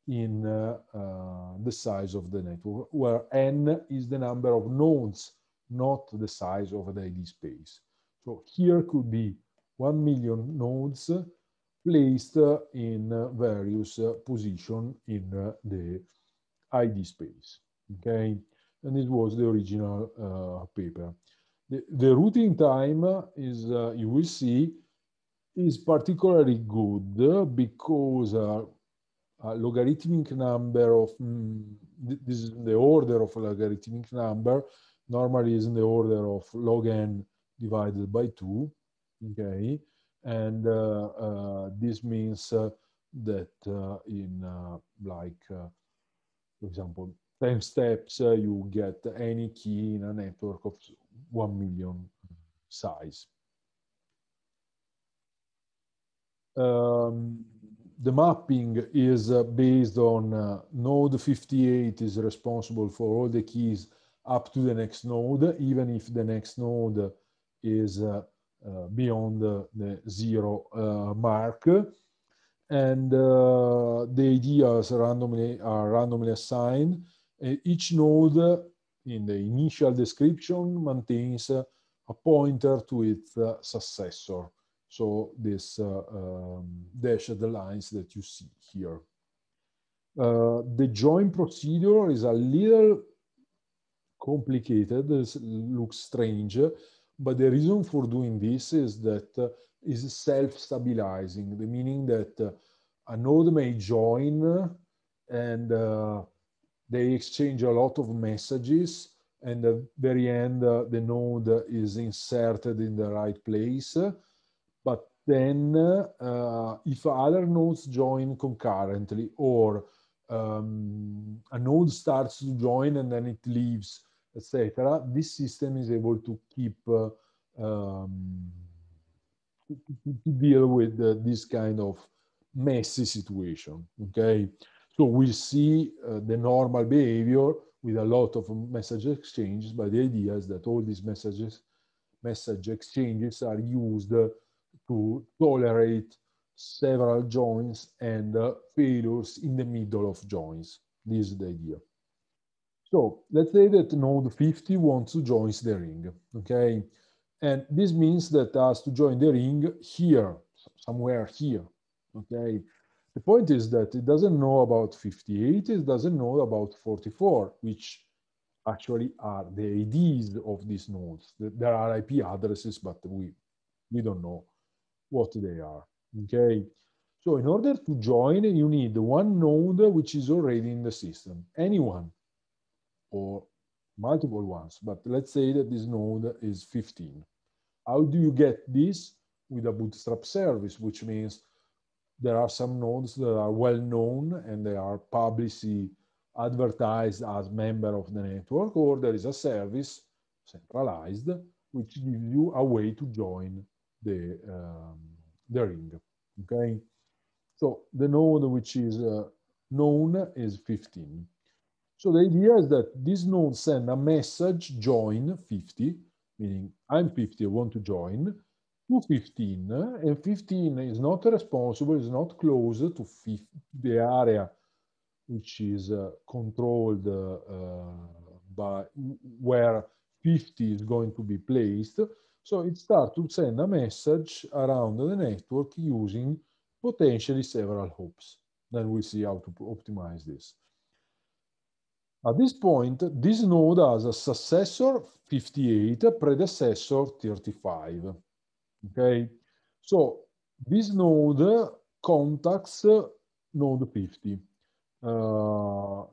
in uh, uh, the size of the network, where n is the number of nodes, not the size of the ID space. So here could be 1 million nodes placed in various position in the ID space, okay? And it was the original uh, paper. The, the, routing time is, uh, you will see, is particularly good because uh, a logarithmic number of mm, this is the order of logarithmic number normally is in the order of log n divided by 2 okay and uh, uh, this means uh, that in like, for example, 10 steps, you get any key in a network of 1 million size. Um, the mapping is uh, based on uh, node 58 is responsible for all the keys up to the next node, even if the next node is uh, Eh, beyond the zero eh, mark. And eh, the ideas randomly are randomly assigned. each node in the initial description maintains a pointer to its successor. So this um, dashed lines that you see here. Uh, the join procedure is a little complicated, it looks strange, but the reason for doing this is that uh, is self-stabilizing, the meaning that uh, a node may join and uh, they exchange a lot of messages and at the very end uh, the node is inserted in the right place. But then uh, if other nodes join concurrently or um, a node starts to join and then it leaves, etc., this system is able to keep uh, um, to deal with uh, this kind of messy situation. Okay, so we see uh, the normal behavior with a lot of message exchanges, but the idea is that all these messages, message exchanges, are used to tolerate several joins and uh, failures in the middle of joins. This is the idea. So let's say that node 50 wants to join the ring, okay? And this means that has to join the ring here, somewhere here, okay? The point is that it doesn't know about 58, it doesn't know about 44, which actually are the IDs of these nodes. There are IP addresses, but we, we don't know what they are, okay? So in order to join, you need one node which is already in the system, anyone, or multiple ones, but let's say that this node is 15. How do you get this? With a bootstrap service, which means there are some nodes that are well known and they are publicly advertised as member of the network, or there is a service centralized, which gives you a way to join the, um, the ring, okay? So the node which is uh, known is 15. So the idea is that this node send a message join 50, meaning I'm 50, I want to join, to 15, and 15 is not responsible, is not close to 50, the area which is uh, controlled uh, by where 50 is going to be placed. So it starts to send a message around the network using potentially several hops. Then we'll see how to optimize this. At this point, this node has a successor 58, predecessor 35. Okay, so this node contacts node 50. Uh,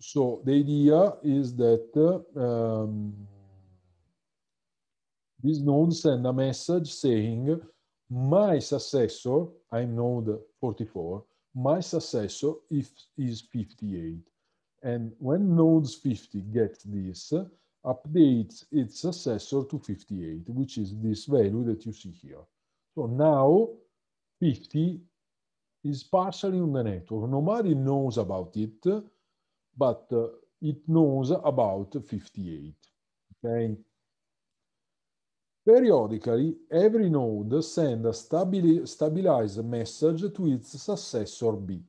so the idea is that um, this node sends a message saying, my successor, I'm node 44, my successor is 58. And when nodes 50 gets this, updates its successor to 58, which is this value that you see here. So now 50 is partially on the network. Nobody knows about it, but uh, it knows about 58, okay? Periodically, every node sends a stabilized message to its successor B.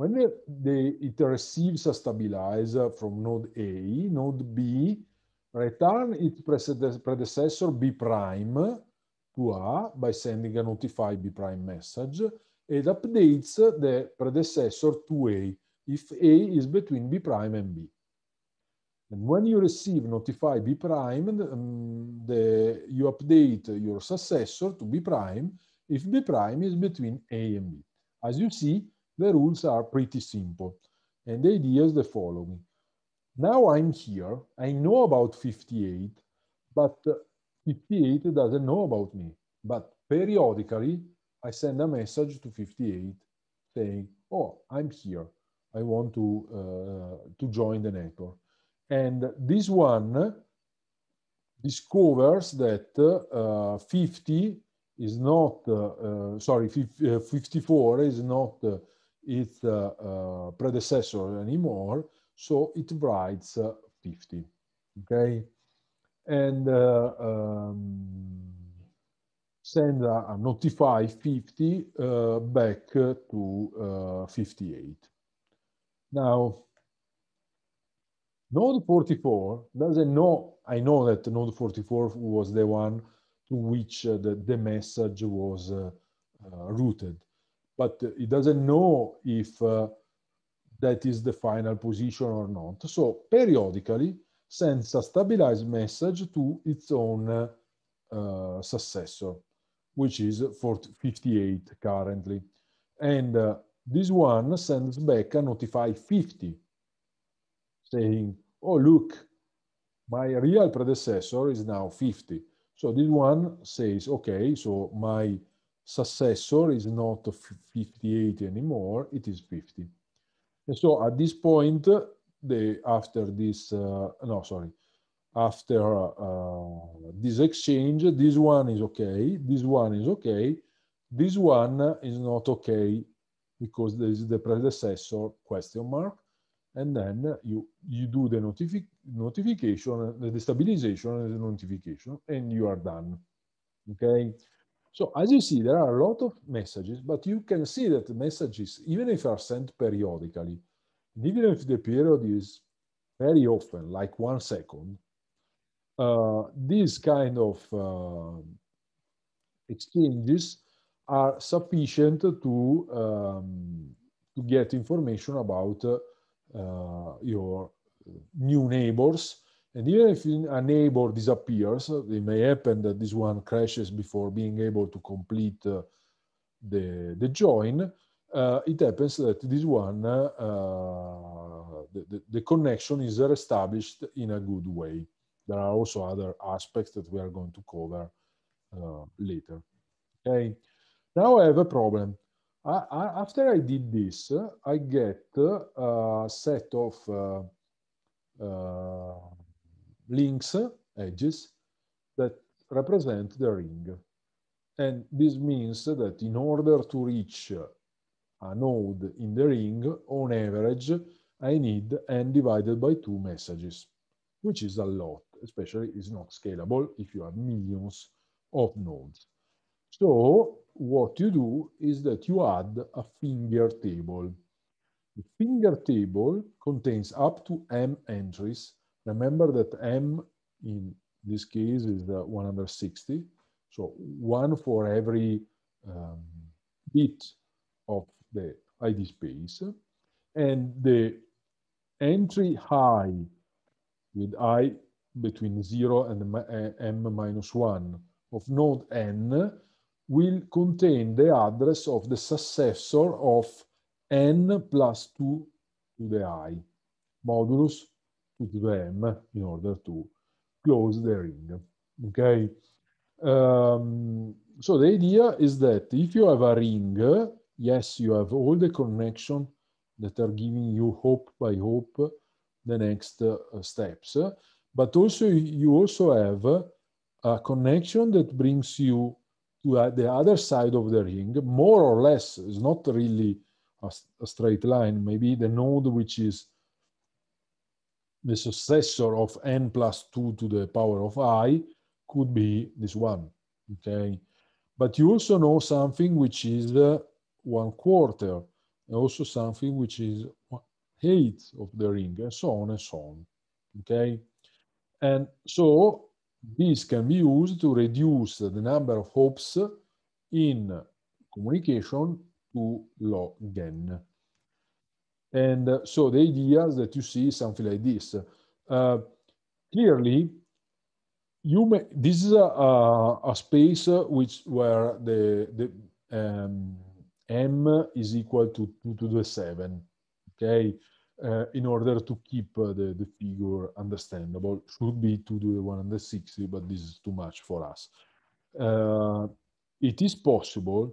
When the, the, it receives a stabilizer from node A, node B return its predecessor B prime to A by sending a notify B prime message and updates the predecessor to A if A is between B prime and B. And when you receive notify B prime, the, um, you update your successor to B prime if B prime is between A and B. As you see, the rules are pretty simple. And the idea is the following. Now I'm here, I know about 58, but uh, 58 doesn't know about me. But periodically, I send a message to 58 saying, oh, I'm here. I want to, uh, to join the network. And this one discovers that uh, 50 is not, uh, uh sorry, uh, 54 is not its uh, uh, predecessor anymore, so it writes uh, 50, okay? And um, send a, notify 50 back to 58. Now, node 44 doesn't know, I know that node 44 was the one to which uh, the, the message was uh, uh, routed but he doesn't know if uh, that is the final position or not. So periodically sends a stabilized message to its own uh, successor, which is 458 58 currently. And uh, this one sends back a notify 50 saying, oh, look, my real predecessor is now 50. So this one says, okay, so my successor is not 58 anymore, it is 50. And so at this point, the after this, uh, no, sorry, after uh, this exchange, this one is okay, this one is okay, this one is not okay because this is the predecessor question mark, and then you, you do the notifi notification, the stabilization and the notification, and you are done, okay? So as you see, there are a lot of messages, but you can see that the messages, even if are sent periodically, even if the period is very often like one second, uh, these kind of uh, exchanges are sufficient to, um, to get information about uh, your new neighbors and even if a neighbor disappears, it may happen that this one crashes before being able to complete uh, the, the join. Uh, it happens that this one, uh, the, the, the, connection is established in a good way. There are also other aspects that we are going to cover uh, later. Okay, now I have a problem. I, I, after I did this, I get uh, a set of uh, uh links, edges, that represent the ring. And this means that in order to reach a node in the ring, on average, I need n divided by two messages, which is a lot, especially is not scalable if you have millions of nodes. So what you do is that you add a finger table. The finger table contains up to m entries Remember that m in this case is 160. So one for every um, bit of the ID space. And the entry high with i between 0 and eh, m minus 1 of node n will contain the address of the successor of n plus 2 to the i modulus to them in order to close the ring. Okay. Um, so the idea is that if you have a ring, yes, you have all the connection that are giving you hope by hope the next uh, steps, but also you also have a connection that brings you to the other side of the ring, more or less. It's not really a, a straight line. Maybe the node which is the successor of n plus 2 to the power of i could be this one, okay? But you also know something which is uh, one quarter, and also something which is eighth of the ring, and so on and so on, okay? And so this can be used to reduce the number of hops in communication to log n. And uh, so the idea that you see something like this. Uh, clearly, you may, this is a, a, a space which where the, the um, m is equal to 2 to the 7, okay? Uh, in order to keep uh, the, the figure understandable, should be 2 to the 160, but this is too much for us. Uh, it is possible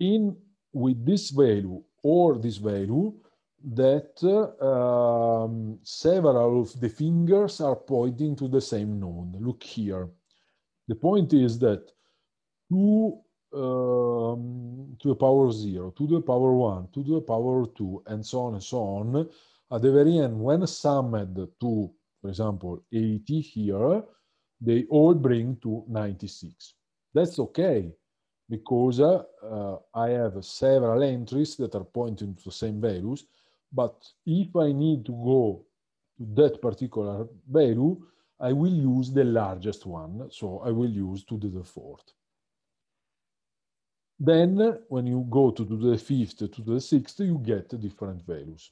in with this value or this value that um, several of the fingers are pointing to the same node. Look here. The point is that 2 um, to the power 0, to the power 1, to the power 2, and so on and so on, at the very end, when summed to, for example, 80 here, they all bring to 96. That's okay because uh, uh, I have several entries that are pointing to the same values, but if I need to go to that particular value, I will use the largest one, so I will use 2 to the fourth. Then, when you go to, to the fifth, to the sixth, you get different values.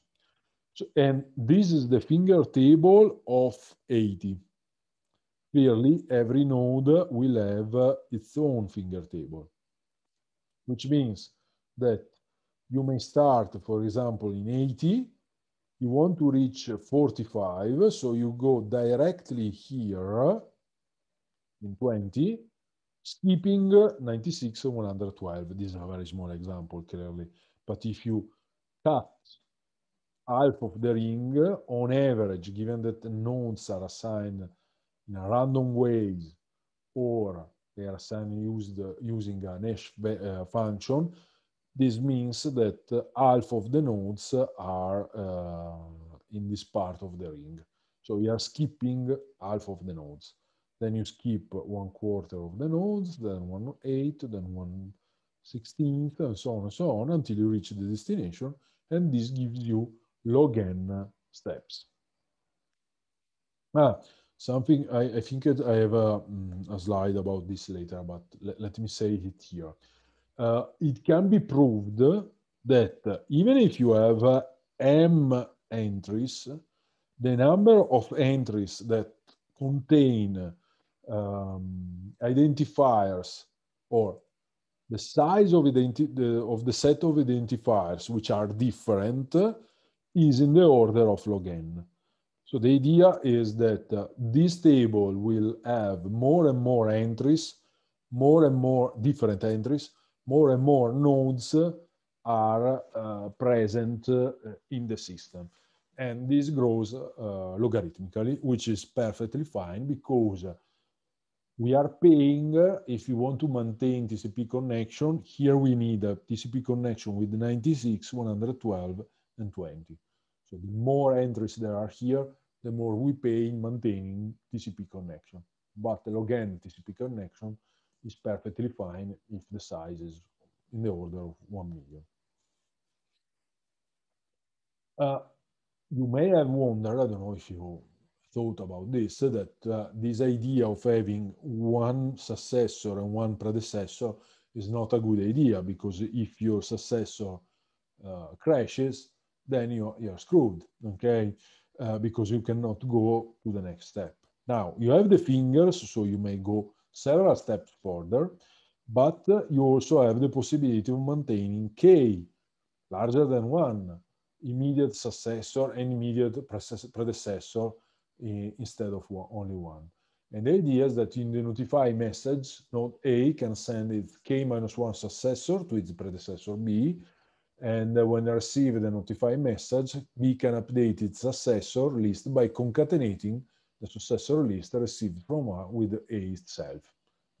So, and this is the finger table of 80 clearly every node will have uh, its own finger table which means that you may start, for example, in 80, you want to reach 45, so you go directly here in 20, skipping 96 and 112. This is a very small example, clearly. But if you cut half of the ring on average, given that nodes are assigned in a random ways or they are assigned used, using an hash uh, function. This means that half of the nodes are uh, in this part of the ring. So you are skipping half of the nodes. Then you skip one quarter of the nodes, then one eighth, then one sixteenth, and so on and so on until you reach the destination. And this gives you log n steps. Ah, Something I, I think I have a, mm, a, slide about this later, but let, let me say it here. Uh, it can be proved that even if you have uh, m entries, the number of entries that contain um, identifiers or the size of, the, of the set of identifiers which are different is in the order of log n. So the idea is that uh, this table will have more and more entries, more and more different entries, more and more nodes uh, are uh, present uh, in the system. And this grows uh, logarithmically, which is perfectly fine because uh, we are paying, if you want to maintain TCP connection, here we need a TCP connection with 96, 112, and 20. So the more entries there are here, the more we pay in maintaining TCP connection. But again, TCP connection is perfectly fine if the size is in the order of 1 million. Uh, you may have wondered, I don't know if you thought about this, that uh, this idea of having one successor and one predecessor is not a good idea because if your successor uh, crashes, then you're, you're screwed, okay? uh, because you cannot go to the next step. Now, you have the fingers, so you may go several steps further, but eh, you also have the possibility of maintaining k larger than one, immediate successor and immediate predecessor eh, instead of one, only one. And the idea is that in the notify message, node A can send its k minus one successor to its predecessor B, and when I receive the notify message, we can update its successor list by concatenating the successor list received from A with A itself,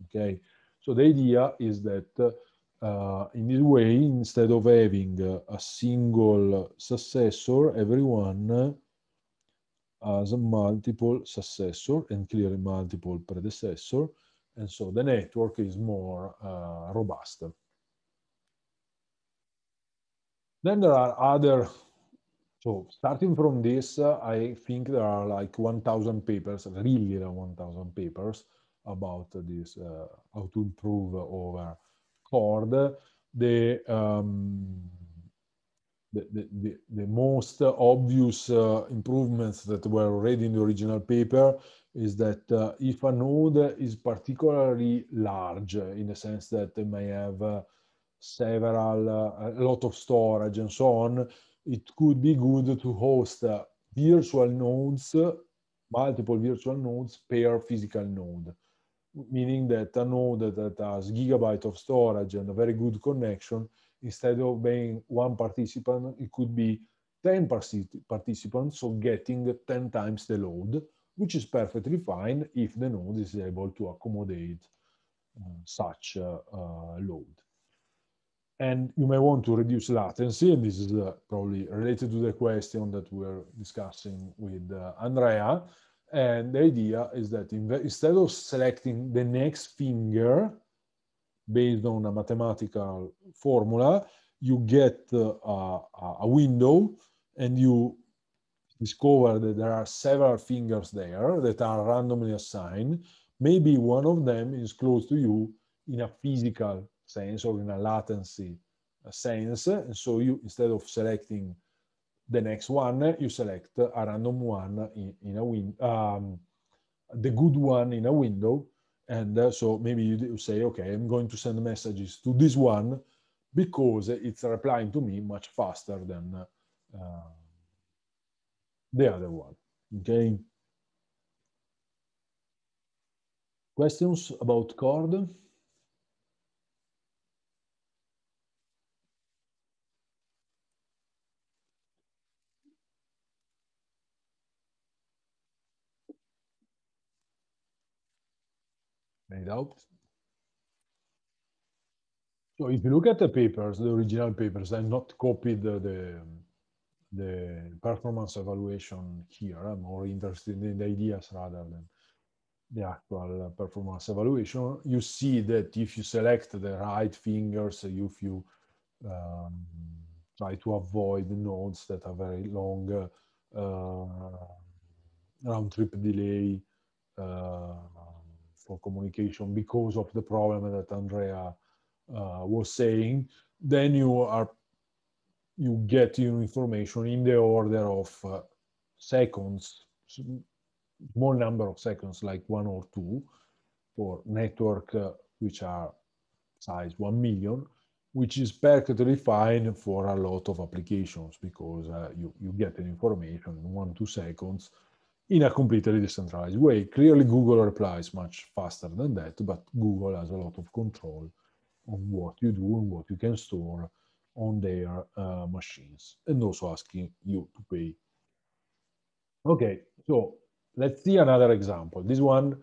okay? So the idea is that uh, in this way, instead of having a single successor, everyone has a multiple successor and clearly multiple predecessor, and so the network is more uh, robust. Then there are other, so starting from this, uh, I think there are like 1,000 papers, really 1,000 papers about this, uh, how to improve over chord. The, um, the, the, the, the, most obvious uh, improvements that were already in the original paper is that uh, if a node is particularly large in the sense that they may have uh, several, uh, a lot of storage and so on, it could be good to host uh, virtual nodes, multiple virtual nodes per physical node, meaning that a node that has gigabyte of storage and a very good connection, instead of being one participant, it could be 10 participants, so getting 10 times the load, which is perfectly fine if the node is able to accommodate uh, such uh, uh, load and you may want to reduce latency. And this is uh, probably related to the question that we're discussing with uh, Andrea. And the idea is that in instead of selecting the next finger based on a mathematical formula, you get uh, a window and you discover that there are several fingers there that are randomly assigned. Maybe one of them is close to you in a physical sense or in a latency uh, sense. And so you, instead of selecting the next one, you select a random one in, in a win, um, the good one in a window. And uh, so maybe you say, okay, I'm going to send messages to this one because it's replying to me much faster than uh, the other one, okay? Questions about chord? Any doubts? So if you look at the papers, the original papers, i not copied the, the, the performance evaluation here. I'm more interested in the ideas rather than the actual performance evaluation. You see that if you select the right fingers, if you um, try to avoid nodes that are very long uh, round trip delay, uh, for communication because of the problem that Andrea uh, was saying, then you are you get your information in the order of uh, seconds, small number of seconds, like one or two, for network uh, which are size one million, which is perfectly fine for a lot of applications because uh, you you get an information in one two seconds in a completely decentralized way. Clearly, Google replies much faster than that, but Google has a lot of control on what you do and what you can store on their uh, machines, and also asking you to pay. Okay, so let's see another example. This one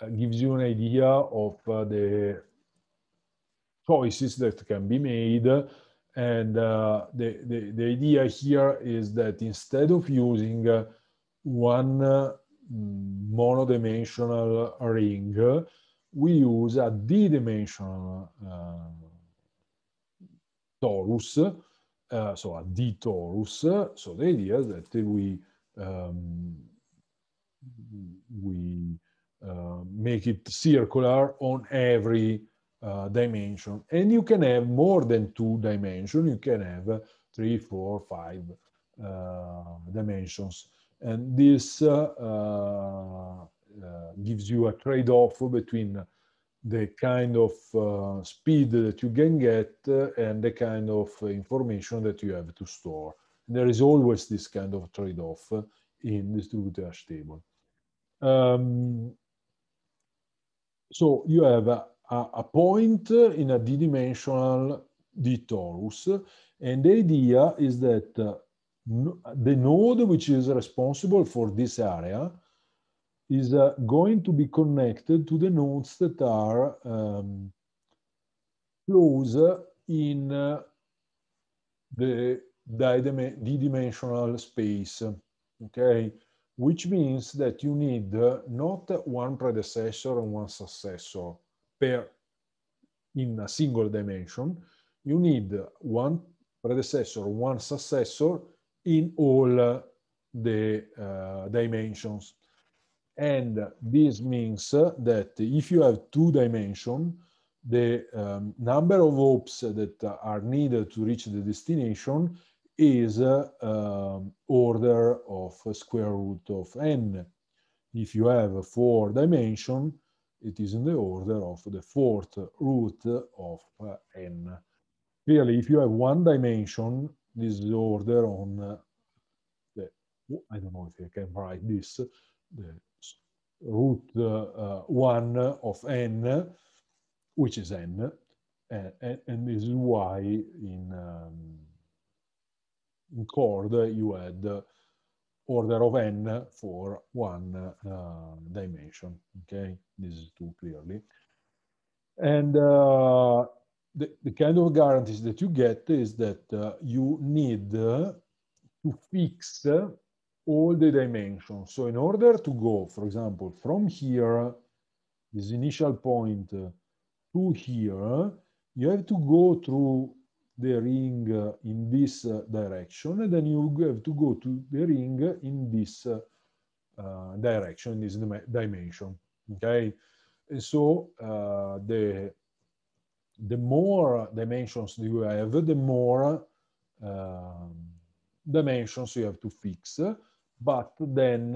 uh, gives you an idea of uh, the choices that can be made. And uh, the, the, the, idea here is that instead of using uh, one uh, monodimensional ring, we use a d-dimensional uh, torus, uh, so a d-torus. So the idea is that we um, we uh, make it circular on every uh, dimension and you can have more than two dimensions you can have three four five uh, dimensions and this uh, uh, uh, gives you a trade-off between the kind of speed that you can get and the kind of information that you have to store. There is always this kind of trade-off in distributed hash table. Um, so you have a, a, point in a d-dimensional d torus and the idea is that the node which is responsible for this area is uh, going to be connected to the nodes that are um, close in uh, the d-dimensional space, okay? Which means that you need uh, not one predecessor and one successor per in a single dimension. You need one predecessor, one successor, in all uh, the uh, dimensions. And this means that if you have two dimension, the um, number of ops that are needed to reach the destination is uh, um, order of square root of n. If you have four dimension, it is in the order of the fourth root of uh, n. Clearly, if you have one dimension, disorder on eh, the, I don't know if I can write this, the root uh, 1 of n, which is n, and, eh, and this is why in, um, in chord you had order of n for one dimension, okay? This is too clearly. And the, the kind of guarantees that you get is that uh, you need uh, to fix uh, all the dimensions. So in order to go, for example, from here, this initial point uh, to here, you have to go through the ring uh, in this uh, direction, and then you have to go to the ring in this direction, this dimension, okay? And so the the more dimensions you have, the more ehm, dimensions you have to fix. But then,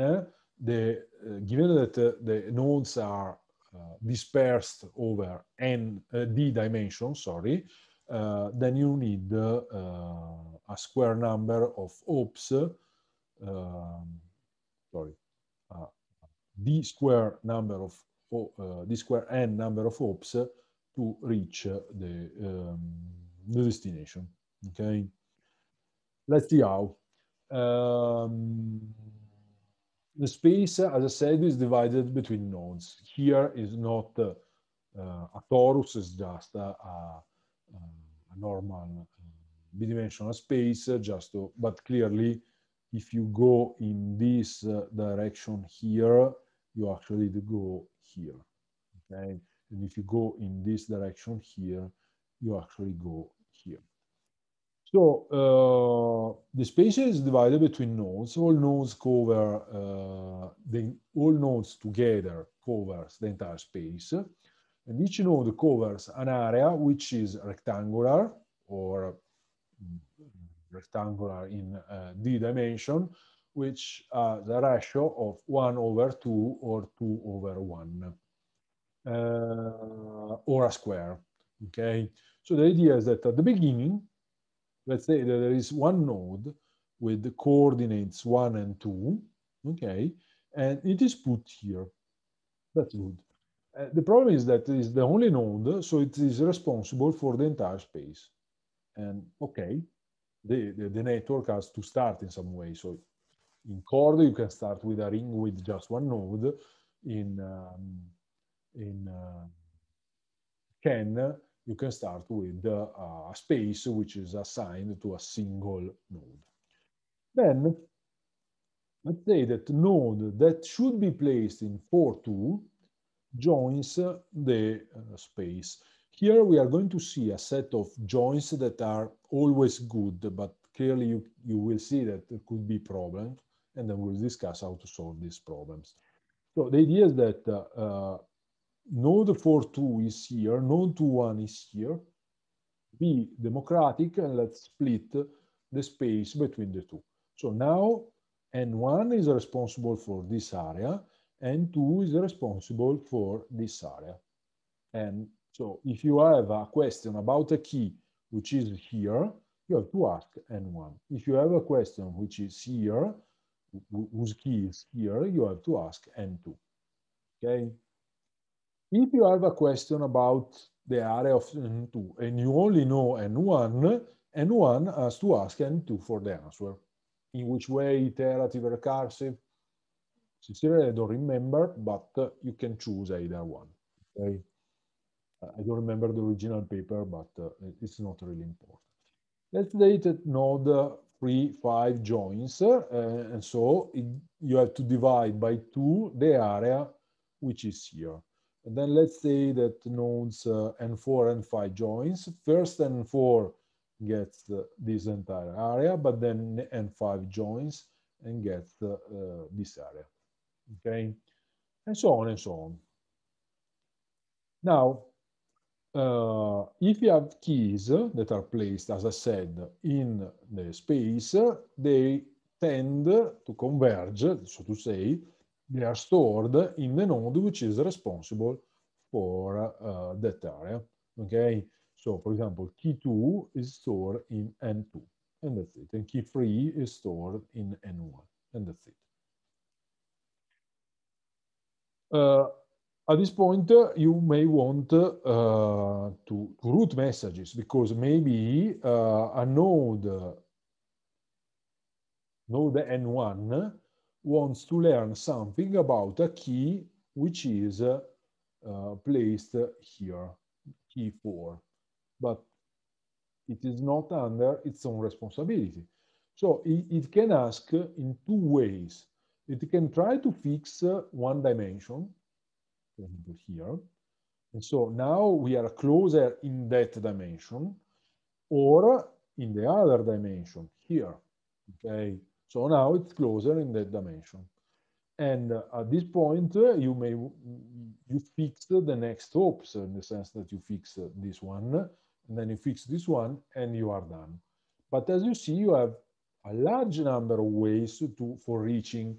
the, uh, given that uh, the nodes are uh, dispersed over n d dimensions, sorry, then you need a square number of ops. Ehm, sorry, d square number of uh, d square n number of ops to reach the, um, the destination, okay? Let's see how. Um, the space, as I said, is divided between nodes. Here is not uh, uh a torus, it's just a, a, a normal uh, bidimensional space, uh, just to, but clearly, if you go in this direction here, you actually go here, okay? And if you go in this direction here, you actually go here. So uh, the space is divided between nodes. All nodes cover uh, the all nodes together covers the entire space, and each node covers an area which is rectangular or mm, rectangular in uh, d dimension, which the ratio of one over two or two over one. Uh, or a square, okay? So the idea is that at the beginning, let's say that there is one node with the coordinates one and two, okay? And it is put here, that's good. Uh, the problem is that it's the only node, so it is responsible for the entire space. And okay, the, the, the network has to start in some way. So in Cord, you can start with a ring with just one node. In um, in can, eh, you can start with eh, a space which is assigned to a single node. Then let's say that node that should be placed in 4.2 joins the uh, space. Here we are going to see a set of joins that are always good, but clearly you, you will see that there could be problems, and then we'll discuss how to solve these problems. So the idea is that uh, uh, node 4.2 is here, node 2.1 is here, be democratic and let's split the space between the two. So now N1 is responsible for this area, N2 is responsible for this area. And so if you have a question about a key which is here, you have to ask N1. If you have a question which is here, whose key is here, you have to ask N2, okay? If you have a question about the area of N2 mm, and you only know N1, N1 has to ask N2 for the answer. In which way, iterative, recursive? Sincerely, I don't remember, but you can choose either one. Okay. I don't remember the original paper, but uh, it's not really important. Let's date at node 3, 5 joins. Uh, and so it, you have to divide by 2 the area which is here. And then let's say that nodes uh, N4 and 5 joins. First N4 gets this entire area, but then N5 joins and gets uh, this area, okay? And so on and so on. Now, uh, if you have keys that are placed, as I said, in the space, they tend to converge, so to say, they are stored in the node which is responsible for uh, that area. Okay, so for example, key 2 is stored in N2, and that's it. And key 3 is stored in N1, and that's it. Uh, at this point, uh, you may want uh, eh, to, to, route messages because maybe a node, node N1 wants to learn something about a key which is uh, uh, placed here, key four. But it is not under its own responsibility. So it, it can ask in two ways. It can try to fix uh, one dimension, for example here. And so now we are closer in that dimension or in the other dimension here. Okay, so now it's closer in that dimension. And uh, at this point, uh, you may you fix the next hops in the sense that you fix this one, and then you fix this one, and you are done. But as you see, you have a large number of ways to, for reaching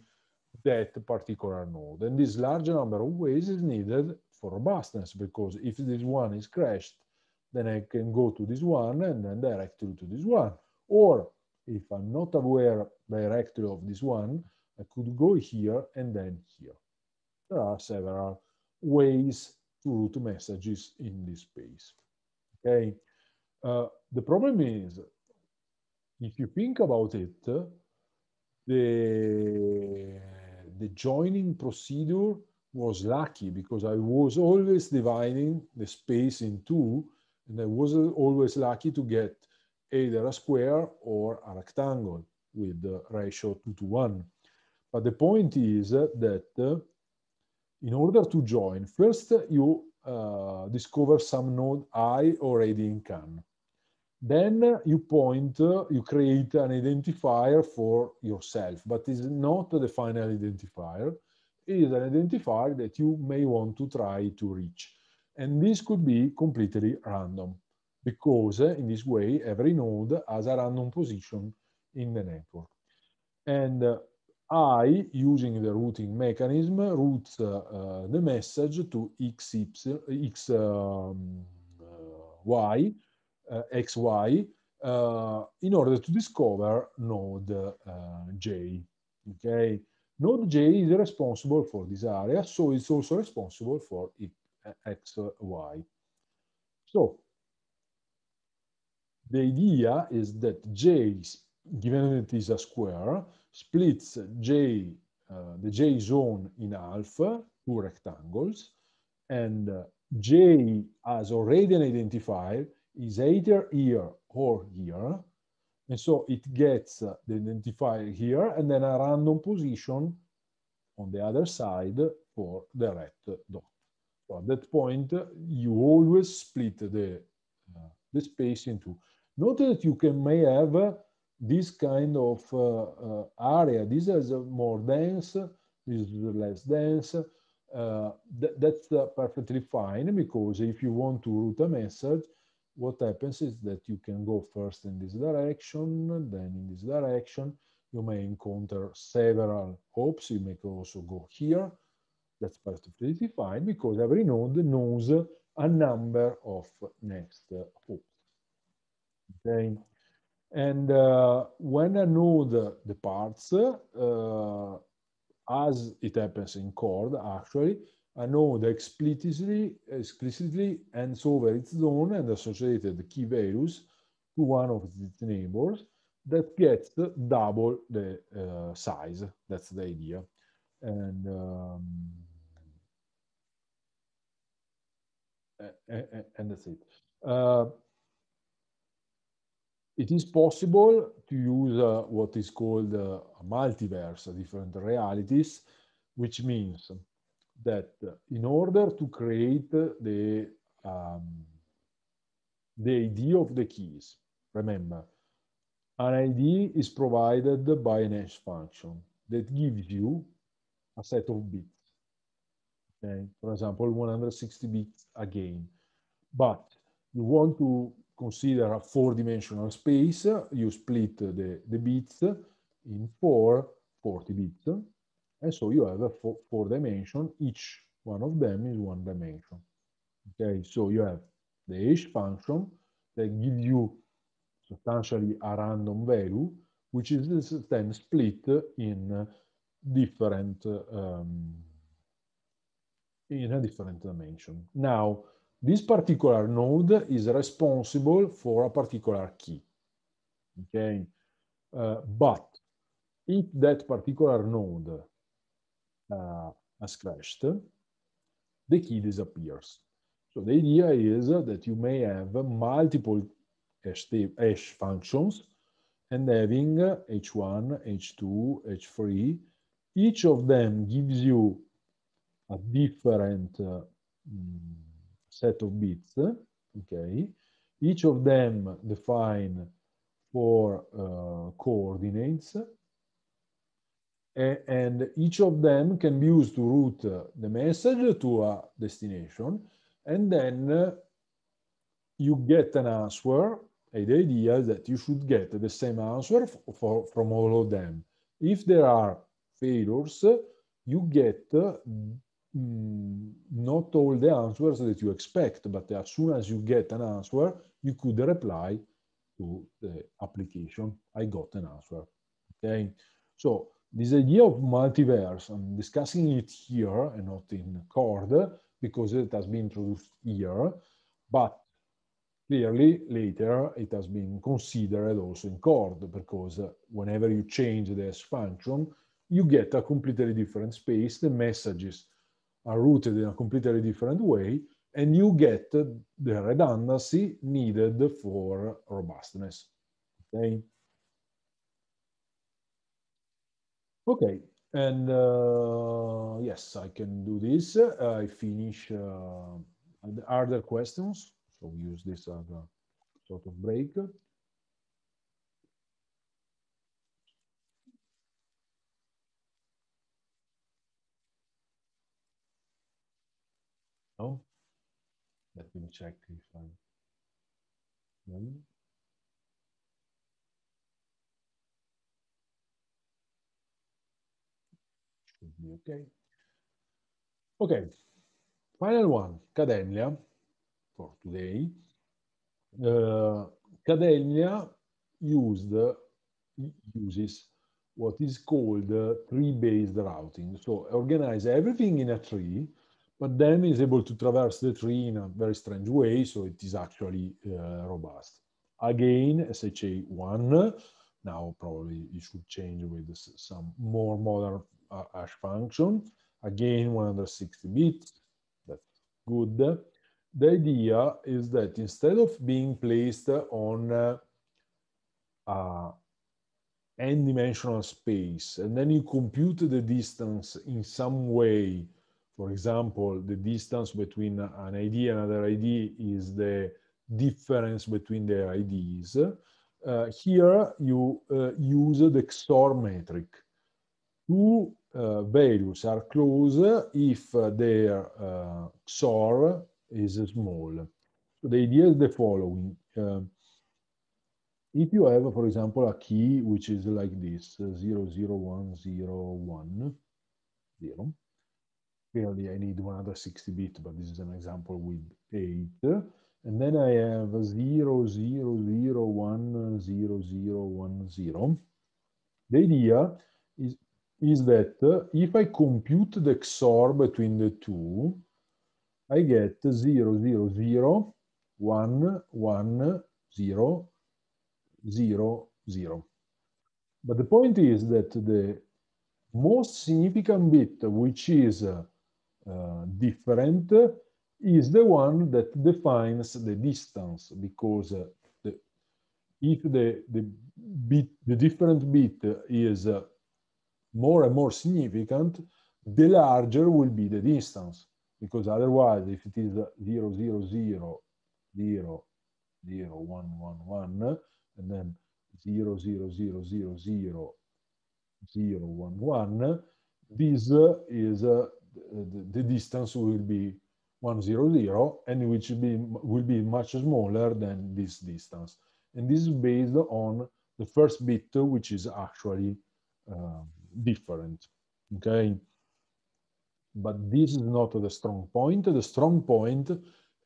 that particular node. And this large number of ways is needed for robustness, because if this one is crashed, then I can go to this one and then directly to this one. Or if I'm not aware directory of this one, I could go here and then here. There are several ways to route messages in this space. Okay, uh, the problem is, if you think about it, the, the joining procedure was lucky because I was always dividing the space in two, and I was always lucky to get either a square or a rectangle with the ratio 2 to 1. But the point is that uh, in order to join, first you uh, discover some node i already in CAN. Then you point, uh, you create an identifier for yourself, but it's not the final identifier. It is an identifier that you may want to try to reach. And this could be completely random because uh, in this way, every node has a random position in the network. And uh, I, using the routing mechanism, routes uh, uh the message to x y uh, um, uh, x y um, y, xy, in order to discover node j. Okay, node j is responsible for this area, so it's also responsible for xy. So the idea is that is given that it is a square, splits J, uh, the J zone in half, two rectangles, and uh, J as already an identifier is either here or here. And so it gets uh, the identifier here and then a random position on the other side for the red dot. So at that point, you always split the, uh, the space into. Note that you can may have this kind of uh, uh, area. This is more dense, this is less dense. Uh, Th that's perfectly fine because if you want to route a message, what happens is that you can go first in this direction, then in this direction. You may encounter several hops. You may also go here. That's perfectly fine because every node knows a number of next hops. Then and uh, when I know the, the parts, uh, as it happens in chord, actually, I know the explicitly, explicitly so over its zone and associated key values to one of its neighbors that gets double the uh, size. That's the idea. And um, and that's it. Uh, it is possible to use uh, what is called uh, a multiverse, uh, different realities, which means that uh, in order to create the, um, the idea of the keys, remember, an ID is provided by an hash function that gives you a set of bits. Okay? For example, 160 bits again. But you want to consider a four-dimensional space. You split the, the bits in four 40 bits. And so you have a four, four dimension. Each one of them is one dimension. Okay, so you have the hash function that gives you substantially a random value, which is then split in different um, in a different dimension. Now, this particular node is responsible for a particular key, okay? Uh, but if that particular node uh, crashed, the key disappears. So the idea is that you may have multiple hash, functions and having h1, h2, h3, each of them gives you a different uh, mm, set of bits, okay? Each of them define four uh, coordinates, and each of them can be used to route the message to a destination, and then you get an answer, and the idea is that you should get the same answer for, from all of them. If there are failures, you get Mm, not all the answers that you expect, but as soon as you get an answer, you could reply to the application, I got an answer, okay? So this idea of multiverse, I'm discussing it here and not in CORD because it has been introduced here, but clearly later it has been considered also in CORD because whenever you change the function, you get a completely different space, the messages are routed in a completely different way, and you get the redundancy needed for robustness. Okay. Okay, and uh, yes, I can do this. I finish uh, the other questions. So use this as a sort of break. Oh, let me check if I... done. Should be okay. Okay, final one, Cademlia for today. Uh, Cademlia used uses what is called uh, tree-based routing. So organize everything in a tree but then is able to traverse the tree in a very strange way, so it is actually uh, robust. Again, SHA1, now probably it should change with some more modern uh, hash function. Again, 160 bits, that's good. The idea is that instead of being placed on uh, uh, n-dimensional space, and then you compute the distance in some way for example, the distance between an ID and another ID is the difference between their IDs. Uh, here you uh, use the XOR metric. Two uh, values are close if uh, their uh, XOR is small. So the idea is the following. Um, if you have, for example, a key which is like this, 00101, uh, 0 clearly I need 160 bit, but this is an example with eight. And then I have 0, 0, 0, 1, 0, 0, 1, 0. The idea is, is that uh, if I compute the XOR between the two, I get 0, 0, 0, 1, 1, 0, 0, 0. But the point is that the most significant bit, which is uh, uh, different is the one that defines the distance because uh, the, if the, the bit, the different bit is uh, more and more significant, the larger will be the distance because otherwise if it is 0 0 0 0 0 1 1 1 and then 0 0 0 0 0 0 1 1 this is the, the distance will be 100 0, and which be, will be much smaller than this distance. And this is based on the first bit, which is actually uh, different, okay? But this is not the strong point. The strong point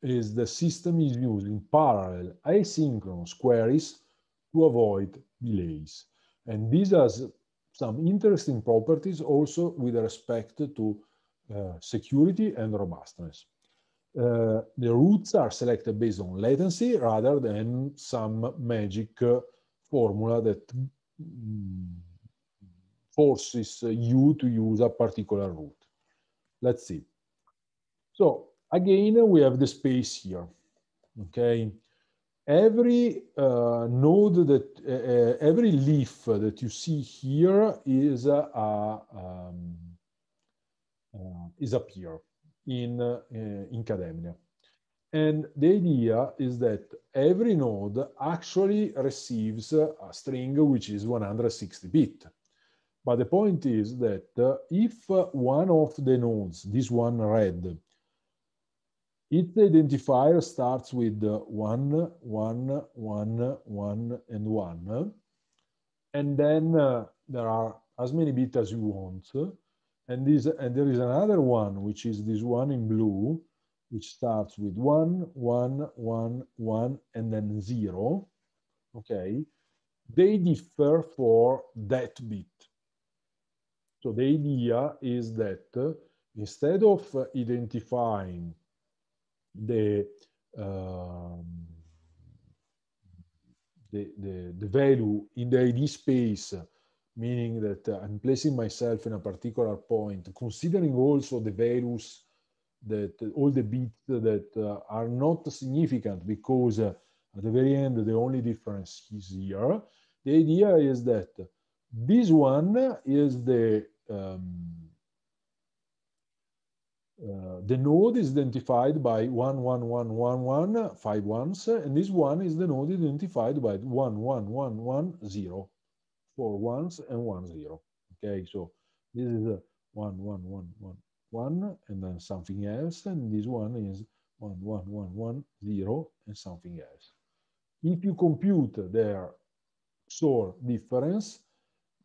is the system is using parallel asynchronous queries to avoid delays. And this has some interesting properties also with respect to uh, security and robustness. Uh, the routes are selected based on latency rather than some magic uh, formula that mm, forces you to use a particular route. Let's see. So again, we have the space here, okay? Every uh, node that, uh, every leaf that you see here is a, a um, uh, is appear here in, uh, eh, in Cademia. And the idea is that every node actually receives a string which is 160 bit. But the point is that uh, if one of the nodes, this one red, its identifier starts with one, one, one, one, and one, and then uh, there are as many bits as you want, and, this, and there is another one, which is this one in blue, which starts with one, one, one, one, and then zero, okay? They differ for that bit. So the idea is that uh, instead of uh, identifying the, um, the, the, the value in the ID space meaning that uh, I'm placing myself in a particular point, considering also the values that all the bits that uh, are not significant because uh, at the very end, the only difference is here. The idea is that this one is the, um, uh, the node is identified by one one one one one five ones, 5 ones, and this one is the node identified by 1, 1, 1, 1, 0 four ones and one zero. Okay, so this is a one, one, one, one, one, and then something else, and this one is one, one, one, one, zero, and something else. If you compute their sort difference,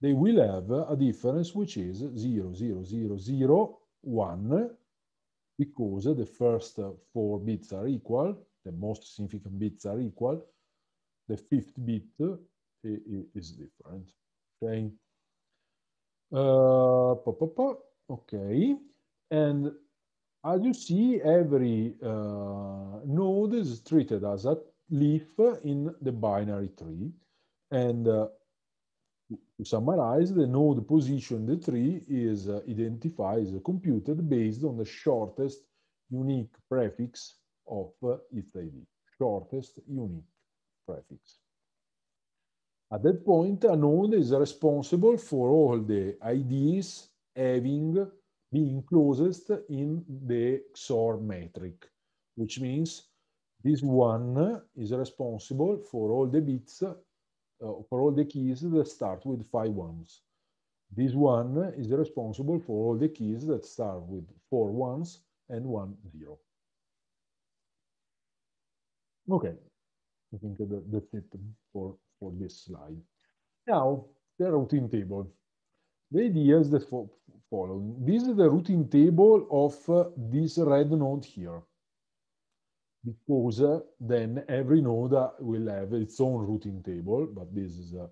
they will have a difference which is 0, 0, 0, 0, 1, because the first four bits are equal, the most significant bits are equal, the fifth bit is different. Okay. Uh, pop, Okay. And as you see, every uh, node is treated as a leaf in the binary tree. And uh, to summarize, the node position in the tree is uh, identified, is computed based on the shortest unique prefix of uh, its ID. Shortest unique prefix. At that point, a node is responsible for all the IDs having being closest in the XOR metric, which means this one is responsible for all the bits, uh, for all the keys that start with five ones. This one is responsible for all the keys that start with four ones and one zero. Okay, I think that, that's it for for this slide. Now, the routing table. The idea is the fo following. This is the routing table of uh, this red node here. Because uh, then every node uh, will have its own routing table, but this is uh,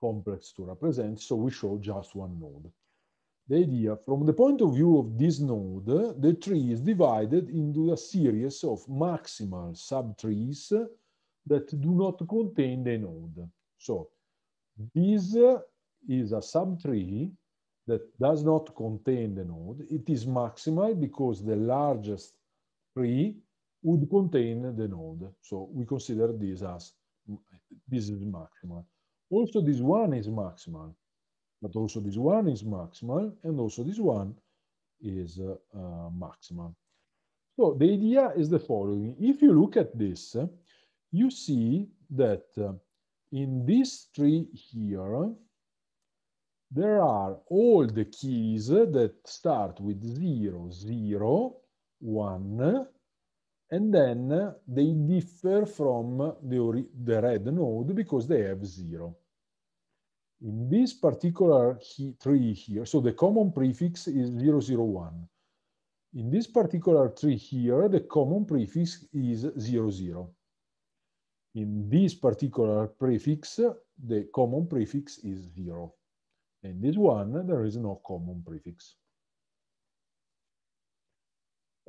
complex to represent, so we show just one node. The idea, from the point of view of this node, the tree is divided into a series of maximal subtrees that do not contain the node. So this is a subtree that does not contain the node. It is maximal because the largest tree would contain the node. So we consider this as this is maximal. Also this one is maximal, but also this one is maximal and also this one is uh, uh, maximal. So the idea is the following. If you look at this, you see that uh, in this tree here, there are all the keys that start with 0, 0, 1, and then they differ from the, the red node because they have 0. In this particular tree here, so the common prefix is 001. In this particular tree here, the common prefix is 00 in this particular prefix, the common prefix is zero. In this one, there is no common prefix.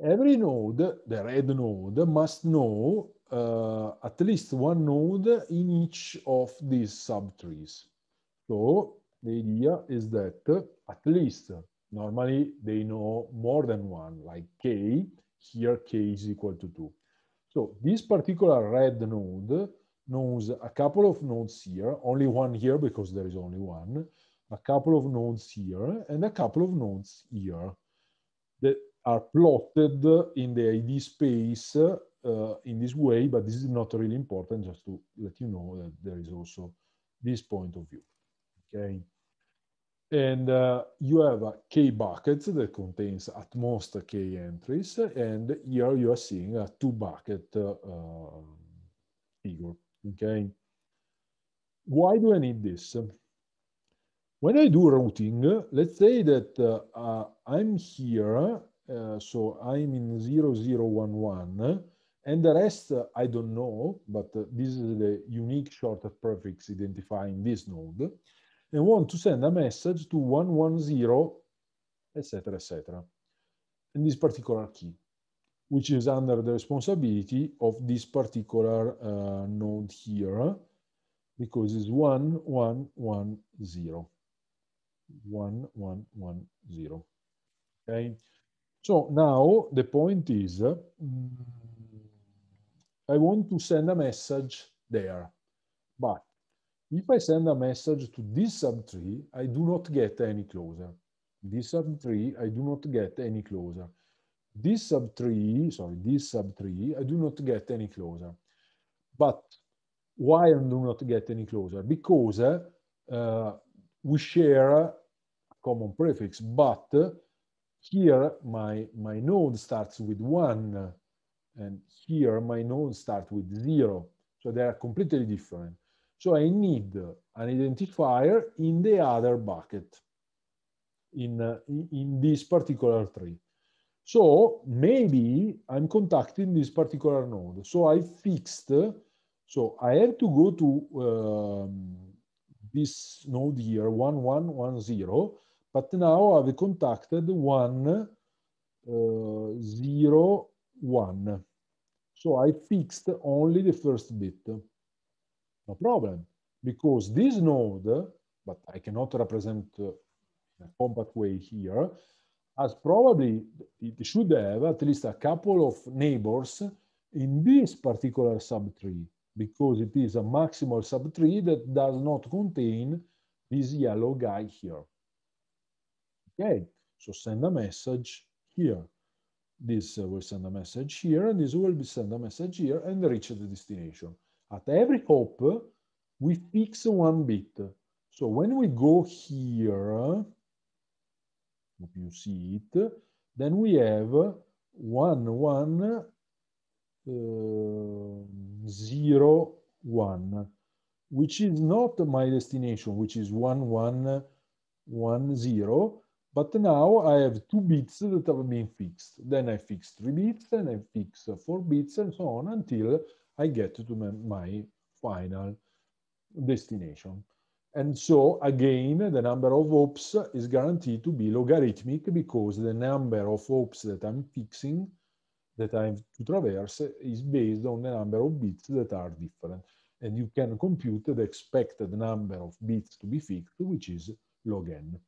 Every node, the red node, must know uh, at least one node in each of these subtrees. So the idea is that at least normally they know more than one, like k, here k is equal to 2. So this particular red node knows a couple of nodes here, only one here because there is only one, a couple of nodes here, and a couple of nodes here that are plotted in the ID space uh, in this way, but this is not really important, just to let you know that there is also this point of view, okay? and uh, you have a k buckets that contains at most k entries and here you are seeing a uh, two bucket uh, um, figure okay why do i need this when i do routing let's say that uh, uh i'm here uh, so i'm in 0011 and the rest i don't know but this is the unique short prefix identifying this node and want to send a message to 110, etc., etc. And this particular key, which is under the responsibility of this particular uh, node here, because it's 1110. 1110. Okay. So now the point is, uh, I want to send a message there, but if I send a message to this subtree, I do not get any closer. This subtree, I do not get any closer. This subtree, sorry, this subtree, I do not get any closer. But why I do not get any closer? Because uh, we share a common prefix, but uh, here my, my node starts with one, and here my node starts with zero. So they are completely different. So I need an identifier in the other bucket, in, uh, in this particular tree. So maybe I'm contacting this particular node. So I fixed, so I have to go to um, this node here, 1110, but now I've contacted 101. Uh, so I fixed only the first bit no problem, because this node, but I cannot represent uh, in a compact way here, as probably it should have at least a couple of neighbors in this particular subtree because it is a maximal subtree that does not contain this yellow guy here. Okay, so send a message here. This uh, will send a message here, and this will be send a message here and reach the destination. At every hop, we fix one bit. So when we go here, if you see it, then we have one, one, uh, zero, one, which is not my destination, which is one, one, one, zero. But now I have two bits that have been fixed. Then I fix three bits, and I fix four bits, and so on until I get to my final destination. And so again, the number of ops is guaranteed to be logarithmic because the number of ops that I'm fixing, that I have to traverse, is based on the number of bits that are different. And you can compute the expected number of bits to be fixed, which is log n.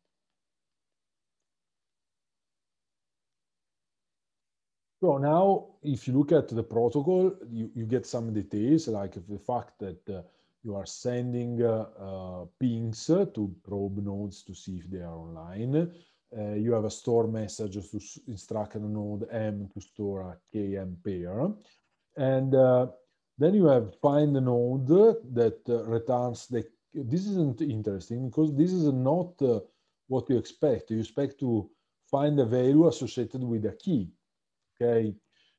So now, if you look at the protocol, you, you get some details like the fact that uh, you are sending uh, uh, pings to probe nodes to see if they are online. Uh, you have a store message to instruct a node M to store a KM pair. And uh, then you have find the node that uh, returns the, this isn't interesting because this is not what you expect. You expect to find a value associated with a key okay?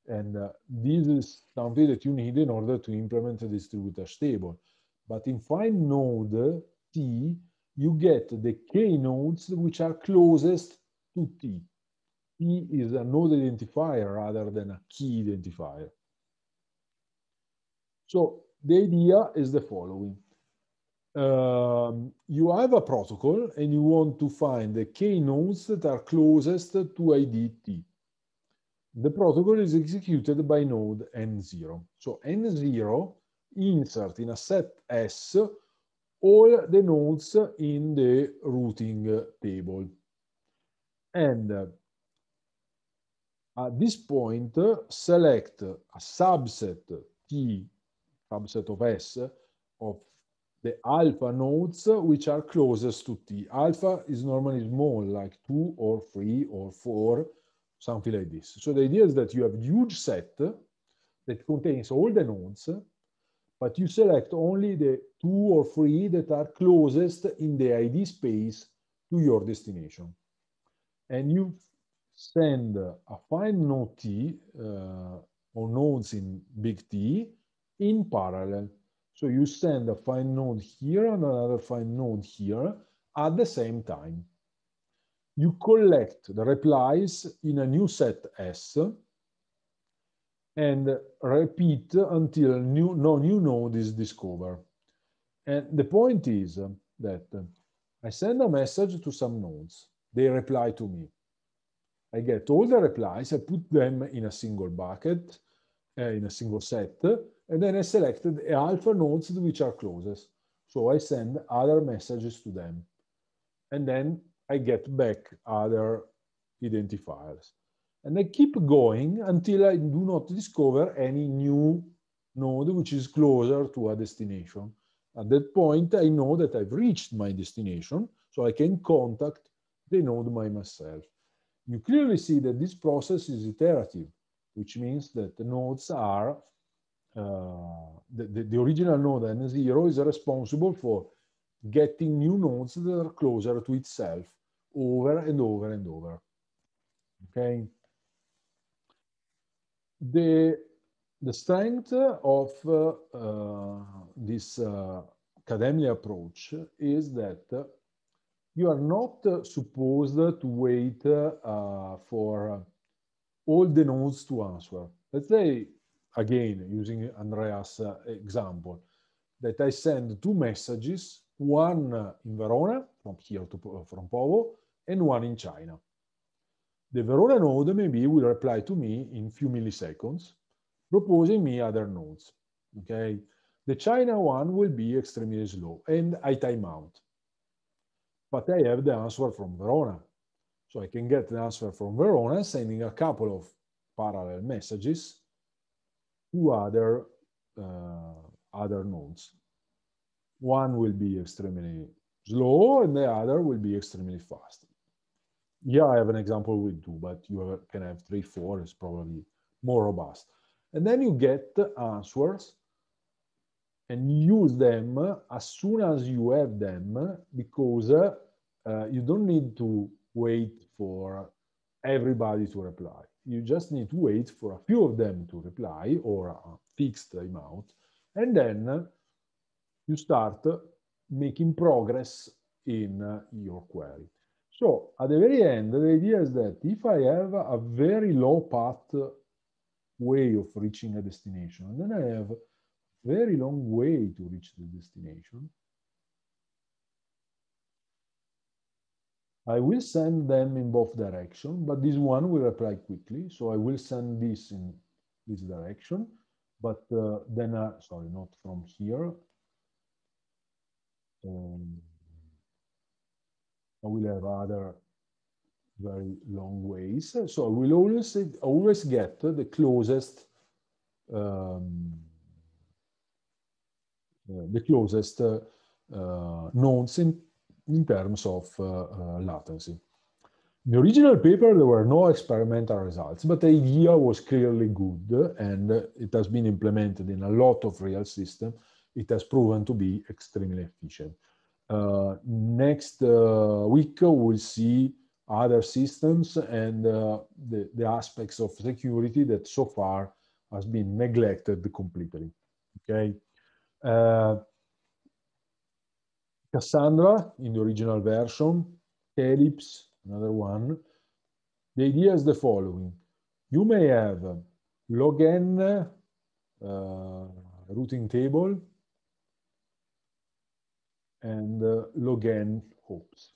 And uh, this is something that you need in order to implement a distributor stable. But in find node T, you get the K nodes which are closest to T. T is a node identifier rather than a key identifier. So the idea is the following. Um, you have a protocol and you want to find the K nodes that are closest to ID T the protocol is executed by node N0. So N0 insert in a set S all the nodes in the routing table. And uh, at this point, uh, select a subset T, subset of S, of the alpha nodes uh, which are closest to T. Alpha is normally small, like two or three or four, something like this. So the idea is that you have a huge set that contains all the nodes, but you select only the two or three that are closest in the ID space to your destination. And you send a fine node T uh, or nodes in big T in parallel. So you send a fine node here and another fine node here at the same time you collect the replies in a new set S and repeat until new, no new node is discovered. And the point is that I send a message to some nodes. They reply to me. I get all the replies, I put them in a single bucket, uh, in a single set, and then I selected the alpha nodes which are closest. So I send other messages to them. And then I get back other identifiers. And I keep going until I do not discover any new node which is closer to a destination. At that point, I know that I've reached my destination, so I can contact the node by myself. You clearly see that this process is iterative, which means that the nodes are, uh, the, the, the original node N0 is responsible for getting new nodes that are closer to itself over and over and over. Okay. The, the strength of uh, uh, this uh, academia approach is that you are not supposed to wait uh, for all the nodes to answer. Let's say, again, using Andreas' uh, example, that I send two messages one in Verona, from here to uh, from Povo, and one in China. The Verona node maybe will reply to me in few milliseconds, proposing me other nodes, okay? The China one will be extremely slow, and I time out. But I have the answer from Verona. So I can get the answer from Verona, sending a couple of parallel messages to other, uh, other nodes one will be extremely slow and the other will be extremely fast. Yeah, I have an example with two, but you can have three, four is probably more robust. And then you get the answers and use them as soon as you have them because uh, you don't need to wait for everybody to reply. You just need to wait for a few of them to reply or a fixed amount and then you start making progress in uh, your query. So at the very end, the idea is that if I have a very low path way of reaching a destination, and then I have very long way to reach the destination. I will send them in both direction, but this one will apply quickly. So I will send this in this direction, but uh, then, uh, sorry, not from here, um, I will have other very long ways. So I will always, always get the closest um, uh, the closest uh, uh, nodes in, in terms of uh, uh, latency. In the original paper, there were no experimental results, but the idea was clearly good and it has been implemented in a lot of real systems it has proven to be extremely efficient. Uh, next uh, week, we'll see other systems and uh, the, the aspects of security that so far has been neglected completely, okay? Uh, Cassandra in the original version, Calypse, another one. The idea is the following. You may have log n uh, routing table and uh, log n hops.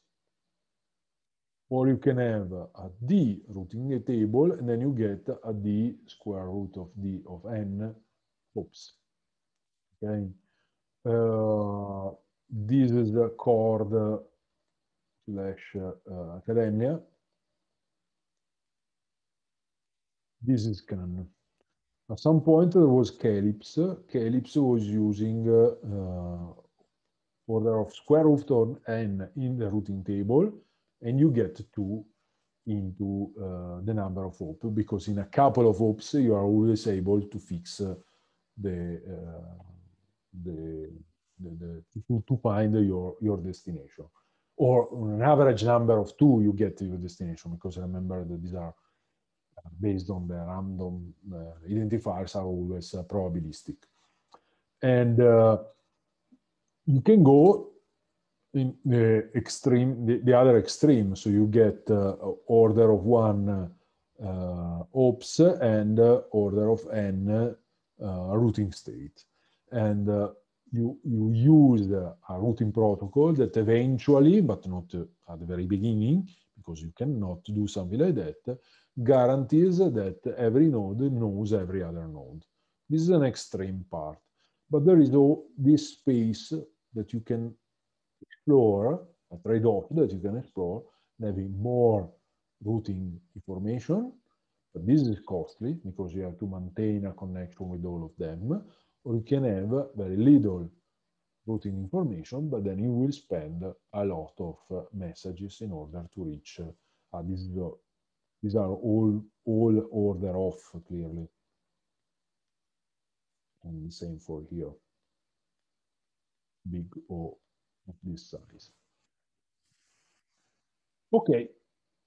Or you can have a d routing a table, and then you get a d square root of d of n hops. Okay. Uh, this is the chord slash uh, academia. This is can. At some point there was Calyps. Calyps was using uh, uh order of square root of n in the routing table, and you get 2 into uh, the number of hops, because in a couple of hops, you are always able to fix uh, the, uh, the, the, the, to, find your, your destination. Or an average number of two, you get to your destination, because remember that these are uh, based on the random uh, identifiers are always uh, probabilistic. And you can go in the extreme, the, the other extreme. So you get uh, order of one uh, ops and uh, order of n uh, routing state. And uh, you, you use a routing protocol that eventually, but not at the very beginning, because you cannot do something like that, guarantees that every node knows every other node. This is an extreme part. But there is all this space that you can explore, a trade-off that you can explore, having more routing information, but this is costly because you have to maintain a connection with all of them, or you can have very little routing information, but then you will spend a lot of uh, messages in order to reach uh, These are all, all order off, clearly, and same for here, big O of this size. Okay,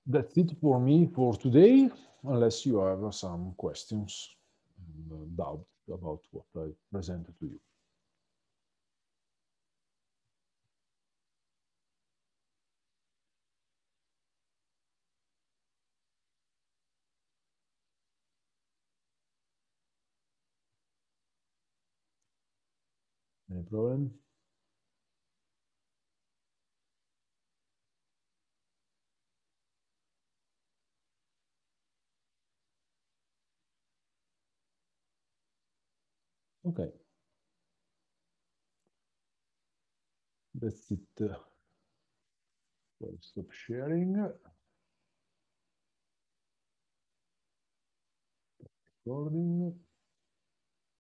that's it for me for today, unless you have some questions and uh, doubt about what I presented to you. Any problem? Okay. That's it. I'll stop sharing. Recording.